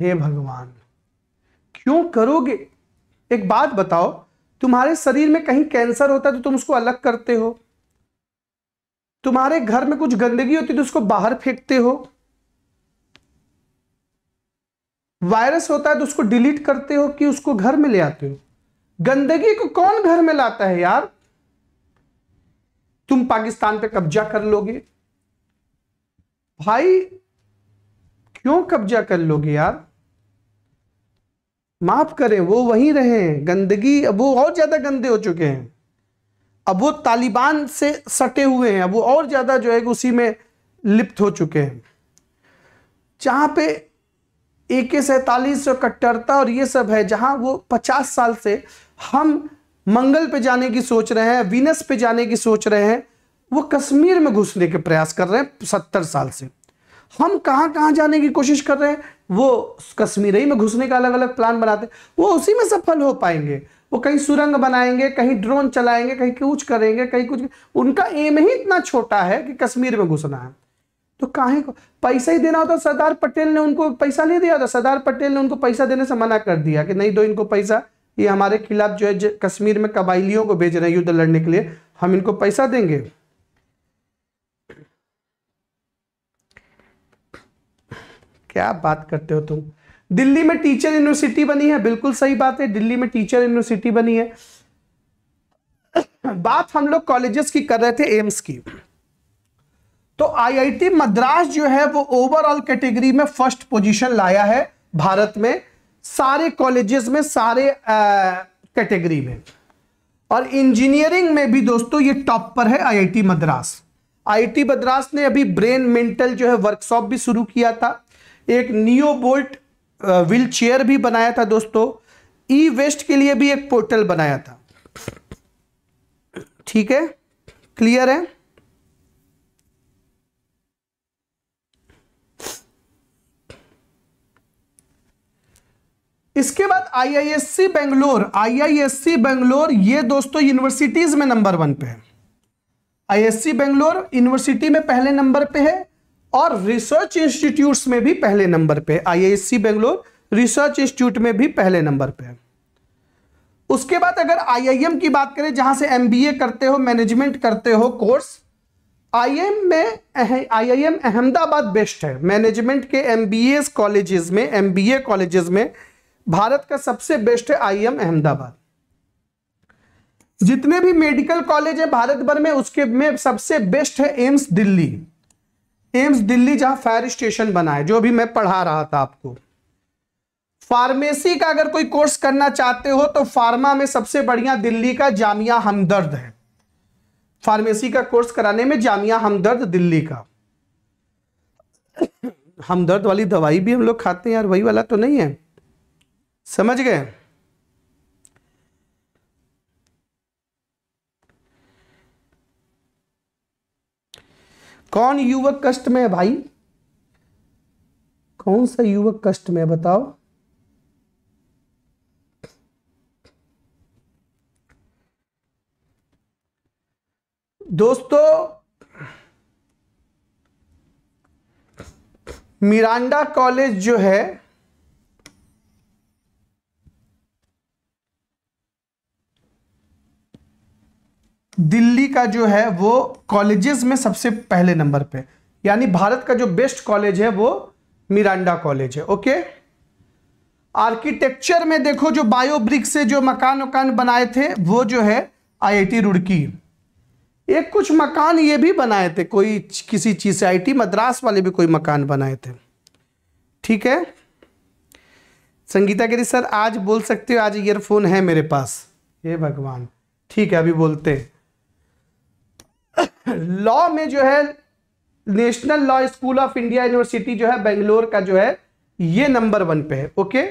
हे भगवान क्यों करोगे एक बात बताओ तुम्हारे शरीर में कहीं कैंसर होता है तो तुम उसको अलग करते हो तुम्हारे घर में कुछ गंदगी होती है तो उसको बाहर फेंकते हो वायरस होता है तो उसको डिलीट करते हो कि उसको घर में ले आते हो गंदगी को कौन घर में लाता है यार तुम पाकिस्तान पे कब्जा कर लोगे भाई क्यों कब्जा कर लोगे यार माफ करें वो वहीं रहे हैं गंदगी अब वो और ज़्यादा गंदे हो चुके हैं अब वो तालिबान से सटे हुए हैं अब वो और ज़्यादा जो है उसी में लिप्त हो चुके हैं जहाँ पे ए के सैतालीस और कट्टरता और ये सब है जहाँ वो पचास साल से हम मंगल पे जाने की सोच रहे हैं वीनस पे जाने की सोच रहे हैं वो कश्मीर में घुसने के प्रयास कर रहे हैं सत्तर साल से हम कहाँ कहाँ जाने की कोशिश कर रहे हैं वो कश्मीर ही में घुसने का अलग अलग प्लान बनाते वो उसी में सफल हो पाएंगे वो कहीं सुरंग बनाएंगे कहीं ड्रोन चलाएंगे कहीं कुछ करेंगे कहीं कुछ उनका एम ही इतना छोटा है कि कश्मीर में घुसना है तो काहे को पैसा ही देना होता तो सरदार पटेल ने उनको पैसा नहीं दिया था सरदार पटेल ने उनको पैसा देने से मना कर दिया कि नहीं दो इनको पैसा ये हमारे खिलाफ जो है कश्मीर में कबाइलियों को भेज रहे हैं युद्ध लड़ने के लिए हम इनको पैसा देंगे क्या बात करते हो तुम दिल्ली में टीचर यूनिवर्सिटी बनी है बिल्कुल सही बात है दिल्ली में टीचर यूनिवर्सिटी बनी है बात हम लोग कॉलेजेस की कर रहे थे एम्स की तो आईआईटी मद्रास जो है वो ओवरऑल कैटेगरी में फर्स्ट पोजीशन लाया है भारत में सारे कॉलेजेस में सारे कैटेगरी में और इंजीनियरिंग में भी दोस्तों ये टॉप पर है आईआईटी मद्रास आईआईटी मद्रास ने अभी ब्रेन मेंटल जो है वर्कशॉप भी शुरू किया था एक नियो बोल्ट व्हील चेयर भी बनाया था दोस्तों ई वेस्ट के लिए भी एक पोर्टल बनाया था ठीक है क्लियर है इसके बाद आईआईएससी बेंगलोर आईआईएससी बेंगलोर ये दोस्तों यूनिवर्सिटीज में नंबर वन पे है आईएससी बेंगलोर यूनिवर्सिटी में पहले नंबर पे है और रिसर्च इंस्टीट्यूट्स में भी पहले नंबर पे सी बेंगलोर रिसर्च इंस्टीट्यूट में भी पहले नंबर पे उसके बाद अगर आईआईएम की बात करें जहां से एमबीए करते हो मैनेजमेंट करते हो कोर्स आईएम में आईआईएम अहमदाबाद बेस्ट है मैनेजमेंट के एमबीए कॉलेजेस में एमबीए कॉलेजेस में भारत का सबसे बेस्ट है आईएम अहमदाबाद जितने भी मेडिकल कॉलेज है भारत भर में उसके में सबसे बेस्ट है एम्स दिल्ली एम्स दिल्ली जहां फायर स्टेशन बना है जो अभी मैं पढ़ा रहा था आपको फार्मेसी का अगर कोई कोर्स करना चाहते हो तो फार्मा में सबसे बढ़िया दिल्ली का जामिया हमदर्द है फार्मेसी का कोर्स कराने में जामिया हमदर्द दिल्ली का हमदर्द वाली दवाई भी हम लोग खाते हैं यार वही वाला तो नहीं है समझ गए कौन युवक कष्ट में है भाई कौन सा युवक कष्ट में है बताओ दोस्तों मिरांडा कॉलेज जो है दिल्ली का जो है वो कॉलेजेस में सबसे पहले नंबर पे यानी भारत का जो बेस्ट कॉलेज है वो मिरांडा कॉलेज है ओके आर्किटेक्चर में देखो जो बायोब्रिक से जो मकान वकान बनाए थे वो जो है आईआईटी रुड़की एक कुछ मकान ये भी बनाए थे कोई किसी चीज़ से आई मद्रास वाले भी कोई मकान बनाए थे ठीक है संगीता गिरी सर आज बोल सकते हो आज ईयरफोन है मेरे पास ये भगवान ठीक है अभी बोलते हैं लॉ में जो है national law school of India university जो है बेंगलोर का जो है ये नंबर वन पे है ओके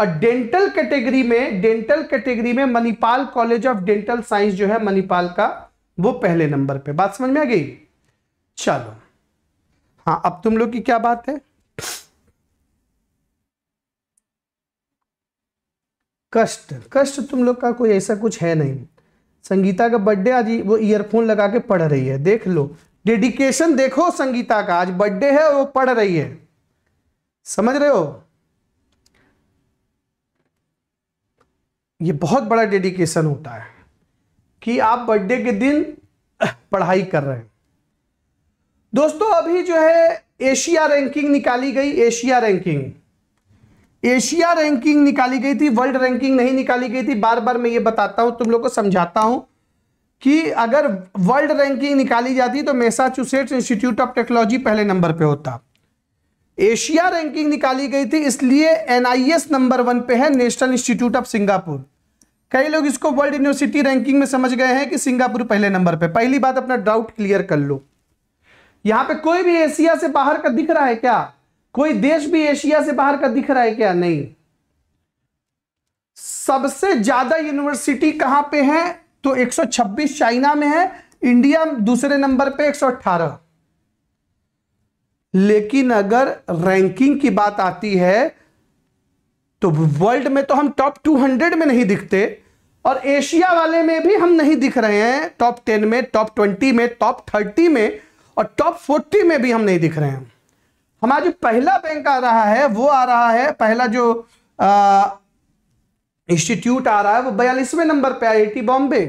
और डेंटल कैटेगरी में डेंटल कैटेगरी में Manipal college of dental science जो है मणिपाल का वो पहले नंबर पे बात समझ में आ गई चलो हाँ अब तुम लोग की क्या बात है कष्ट कष्ट तुम लोग का कोई ऐसा कुछ है नहीं संगीता का बर्थडे आज वो ईयरफोन लगा के पढ़ रही है देख लो डेडिकेशन देखो संगीता का आज बर्थडे है वो पढ़ रही है समझ रहे हो ये बहुत बड़ा डेडिकेशन होता है कि आप बर्थडे के दिन पढ़ाई कर रहे हैं दोस्तों अभी जो है एशिया रैंकिंग निकाली गई एशिया रैंकिंग एशिया रैंकिंग निकाली गई थी वर्ल्ड रैंकिंग नहीं निकाली गई थी बार बार मैं ये बताता हूँ तुम लोग को समझाता हूँ कि अगर वर्ल्ड रैंकिंग निकाली जाती तो मैसाचुसेट्स इंस्टीट्यूट ऑफ टेक्नोलॉजी पहले नंबर पे होता एशिया रैंकिंग निकाली गई थी इसलिए एनआईएस नंबर वन पे है नेशनल इंस्टीट्यूट ऑफ सिंगापुर कई लोग इसको वर्ल्ड यूनिवर्सिटी रैंकिंग में समझ गए हैं कि सिंगापुर पहले नंबर पर पहली बात अपना डाउट क्लियर कर लो यहां पर कोई भी एशिया से बाहर का दिख रहा है क्या कोई देश भी एशिया से बाहर का दिख रहा है क्या नहीं सबसे ज्यादा यूनिवर्सिटी कहां पे है तो 126 चाइना में है इंडिया दूसरे नंबर पे 118 लेकिन अगर रैंकिंग की बात आती है तो वर्ल्ड में तो हम टॉप 200 में नहीं दिखते और एशिया वाले में भी हम नहीं दिख रहे हैं टॉप 10 में टॉप 20 में टॉप 30 में और टॉप 40 में भी हम नहीं दिख रहे हैं हमारा जो पहला बैंक आ रहा है वो आ रहा है पहला जो इंस्टीट्यूट आ रहा है वो बयालीसवें नंबर पे आई आई बॉम्बे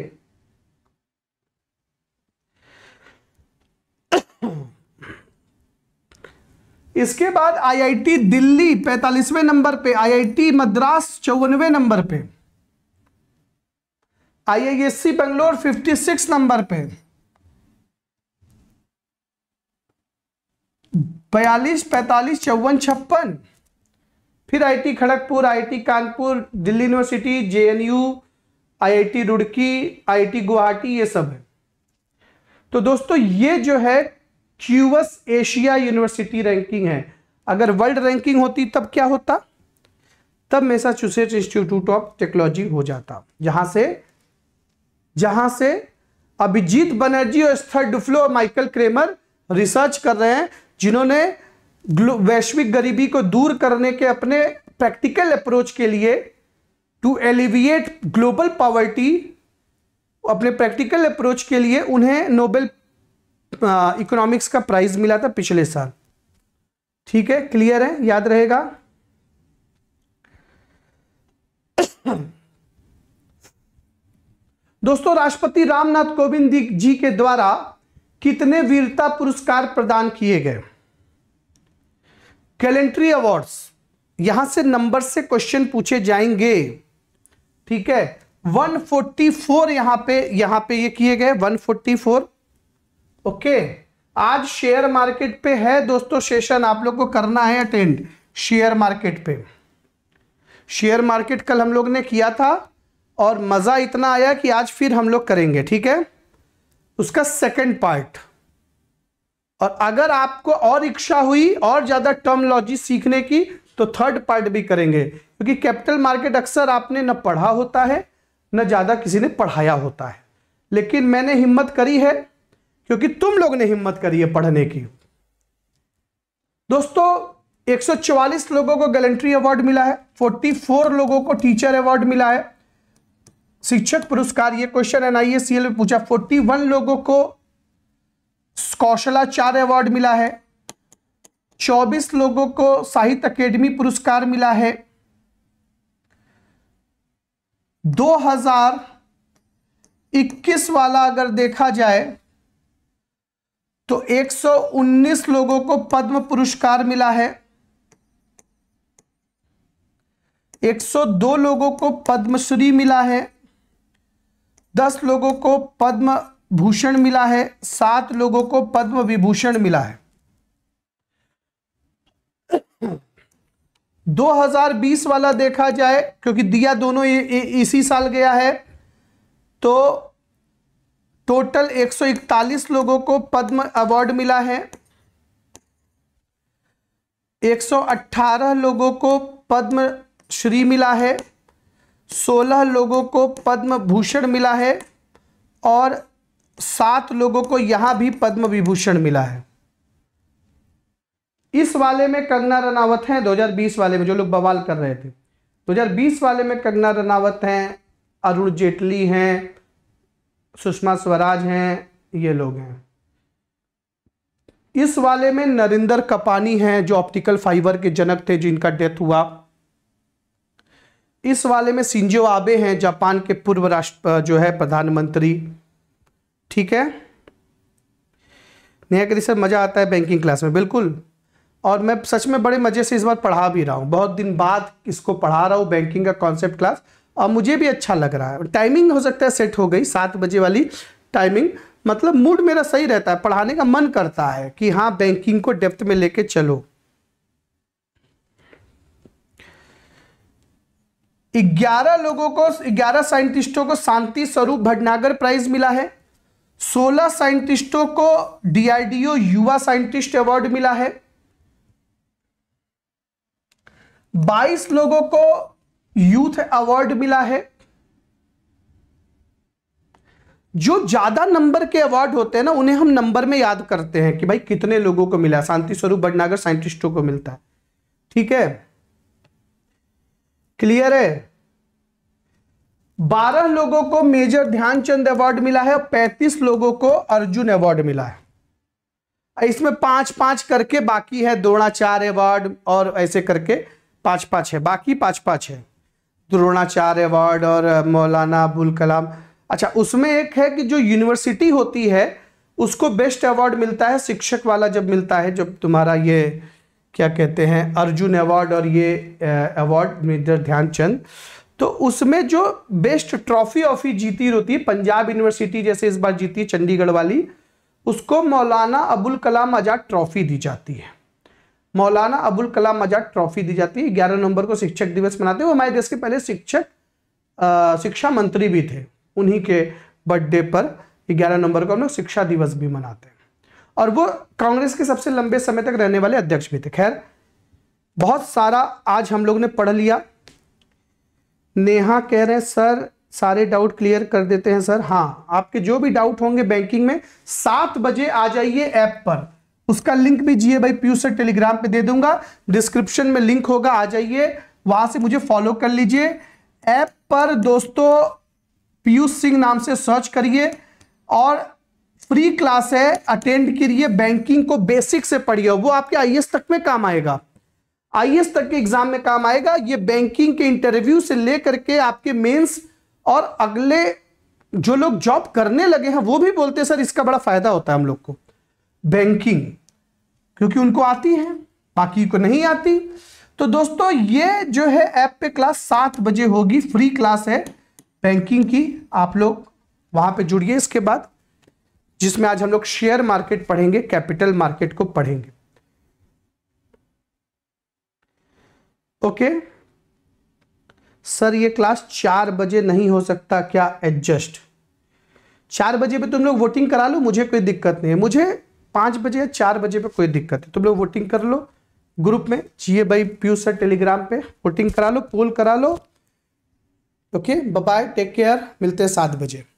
इसके बाद आईआईटी दिल्ली पैंतालीसवें नंबर पे आईआईटी मद्रास चौवनवे नंबर पे आईआईएससी बेंगलोर 56 नंबर पे बयालीस पैंतालीस चौवन छप्पन फिर IT Kharagpur IT Kanpur Delhi university JNU IIT Roorkee IT Guwahati ये सब है तो दोस्तों ये जो है क्यूएस एशिया यूनिवर्सिटी रैंकिंग है अगर वर्ल्ड रैंकिंग होती तब क्या होता तब मैसाचुसेट्स इंस्टीट्यूट ऑफ टेक्नोलॉजी हो जाता जहां से जहां से अभिजीत बनर्जी और Esther Duflo Michael Kremer research कर रहे हैं जिन्होंने वैश्विक गरीबी को दूर करने के अपने प्रैक्टिकल अप्रोच के लिए टू एलिविएट ग्लोबल पॉवर्टी अपने प्रैक्टिकल अप्रोच के लिए उन्हें नोबेल इकोनॉमिक्स का प्राइज मिला था पिछले साल ठीक है क्लियर है याद रहेगा दोस्तों राष्ट्रपति रामनाथ कोविंद जी के द्वारा कितने वीरता पुरस्कार प्रदान किए गए कैलेंट्री अवार्ड्स यहां से नंबर से क्वेश्चन पूछे जाएंगे ठीक है 144 यहां पे यहां पे ये किए गए 144 ओके आज शेयर मार्केट पे है दोस्तों सेशन आप लोग को करना है अटेंड शेयर मार्केट पे शेयर मार्केट कल हम लोग ने किया था और मज़ा इतना आया कि आज फिर हम लोग करेंगे ठीक है उसका सेकंड पार्ट और अगर आपको और इच्छा हुई और ज़्यादा टर्मोलॉजी सीखने की तो थर्ड पार्ट भी करेंगे क्योंकि कैपिटल मार्केट अक्सर आपने न पढ़ा होता है न ज़्यादा किसी ने पढ़ाया होता है लेकिन मैंने हिम्मत करी है क्योंकि तुम लोग ने हिम्मत करी है पढ़ने की दोस्तों 144 लोगों को गैलेंट्री अवार्ड मिला है 44 लोगों को टीचर अवार्ड मिला है शिक्षक पुरस्कार ये क्वेश्चन एनआईएसीएल में पूछा 41 लोगों को कौशलाचार्य अवार्ड मिला है 24 लोगों को साहित्य अकेडमी पुरस्कार मिला है 2021 वाला अगर देखा जाए तो 119 लोगों को पद्म पुरस्कार मिला है 102 लोगों को पद्मश्री मिला है दस लोगों को पद्म भूषण मिला है सात लोगों को पद्म विभूषण मिला है 2020 वाला देखा जाए क्योंकि दिया दोनों इसी साल गया है तो टोटल 141 लोगों को पद्म अवार्ड मिला है 118 लोगों को पद्म श्री मिला है सोलह लोगों को पद्म भूषण मिला है और सात लोगों को यहां भी पद्म विभूषण मिला है इस वाले में कंगना रनावत हैं 2020 वाले में जो लोग बवाल कर रहे थे 2020 वाले में कंगना रनावत हैं अरुण जेटली हैं सुषमा स्वराज हैं ये लोग हैं इस वाले में नरेंद्र कपानी हैं जो ऑप्टिकल फाइबर के जनक थे जिनका डेथ हुआ इस वाले में सिंजो आबे हैं जापान के पूर्व राष्ट्र जो है प्रधानमंत्री ठीक है नेहा कहती सर मज़ा आता है बैंकिंग क्लास में बिल्कुल और मैं सच में बड़े मज़े से इस बार पढ़ा भी रहा हूँ बहुत दिन बाद इसको पढ़ा रहा हूँ बैंकिंग का कॉन्सेप्ट क्लास और मुझे भी अच्छा लग रहा है टाइमिंग हो सकता है सेट हो गई सात बजे वाली टाइमिंग मतलब मूड मेरा सही रहता है पढ़ाने का मन करता है कि हाँ बैंकिंग को डेप्थ में लेके चलो ग्यारह लोगों को ग्यारह साइंटिस्टों को शांति स्वरूप भटनागर प्राइज मिला है सोलह साइंटिस्टों को डीआरडीओ युवा साइंटिस्ट अवार्ड मिला है बाईस लोगों को यूथ अवार्ड मिला है जो ज्यादा नंबर के अवार्ड होते हैं ना उन्हें हम नंबर में याद करते हैं कि भाई कितने लोगों को मिला शांति स्वरूप भटनागर साइंटिस्टों को मिलता है ठीक है क्लियर है बारह लोगों को मेजर ध्यानचंद अवार्ड मिला है और पैंतीस लोगों को अर्जुन अवार्ड मिला है इसमें पांच पांच करके बाकी है द्रोणाचार्य अवार्ड और ऐसे करके पांच पांच है बाकी पांच पांच है द्रोणाचार्य अवार्ड और मौलाना अबुल कलाम अच्छा उसमें एक है कि जो यूनिवर्सिटी होती है उसको बेस्ट अवार्ड मिलता है शिक्षक वाला जब मिलता है जब तुम्हारा ये क्या कहते हैं अर्जुन अवार्ड और ये अवार्ड मेजर ध्यानचंद तो उसमें जो बेस्ट ट्रॉफी ऑफी जीती होती है पंजाब यूनिवर्सिटी जैसे इस बार जीती है चंडीगढ़ वाली उसको मौलाना अबुल कलाम आज़ाद ट्रॉफी दी जाती है मौलाना अबुल कलाम आज़ाद ट्रॉफी दी जाती है ग्यारह नवंबर को शिक्षक दिवस मनाते हैं वो हमारे देश के पहले शिक्षक शिक्षा मंत्री भी थे उन्हीं के बर्थडे पर ग्यारह नवंबर को हम लोग शिक्षा दिवस भी मनाते हैं और वो कांग्रेस के सबसे लंबे समय तक रहने वाले अध्यक्ष भी थे खैर बहुत सारा आज हम लोग ने पढ़ लिया नेहा कह रहे हैं सर सारे डाउट क्लियर कर देते हैं सर हाँ आपके जो भी डाउट होंगे बैंकिंग में सात बजे आ जाइए ऐप पर उसका लिंक भी जिए भाई पीयूष सर टेलीग्राम पे दे दूंगा डिस्क्रिप्शन में लिंक होगा आ जाइए वहां से मुझे फॉलो कर लीजिए ऐप पर दोस्तों पीयूष सिंह नाम से सर्च करिए और फ्री क्लास है अटेंड करिए बैंकिंग को बेसिक से पढ़िए वो आपके आई तक में काम आएगा आईएएस तक के एग्जाम में काम आएगा ये बैंकिंग के इंटरव्यू से लेकर के आपके मेंस और अगले जो लोग जॉब करने लगे हैं वो भी बोलते हैं सर इसका बड़ा फायदा होता है हम लोग को बैंकिंग क्योंकि उनको आती है बाकी को नहीं आती तो दोस्तों ये जो है ऐप पे क्लास सात बजे होगी फ्री क्लास है बैंकिंग की आप लोग वहां पे जुड़िए इसके बाद जिसमें आज हम लोग शेयर मार्केट पढ़ेंगे कैपिटल मार्केट को पढ़ेंगे ओके सर ये क्लास चार बजे नहीं हो सकता क्या एडजस्ट चार बजे पे तुम लोग वोटिंग करा लो मुझे कोई दिक्कत नहीं है मुझे पाँच बजे या चार बजे पे कोई दिक्कत है तुम लोग वोटिंग कर लो ग्रुप में जीए भाई पीयू सर टेलीग्राम पे वोटिंग करा लो पोल करा लो ओके बाय टेक केयर मिलते हैं सात बजे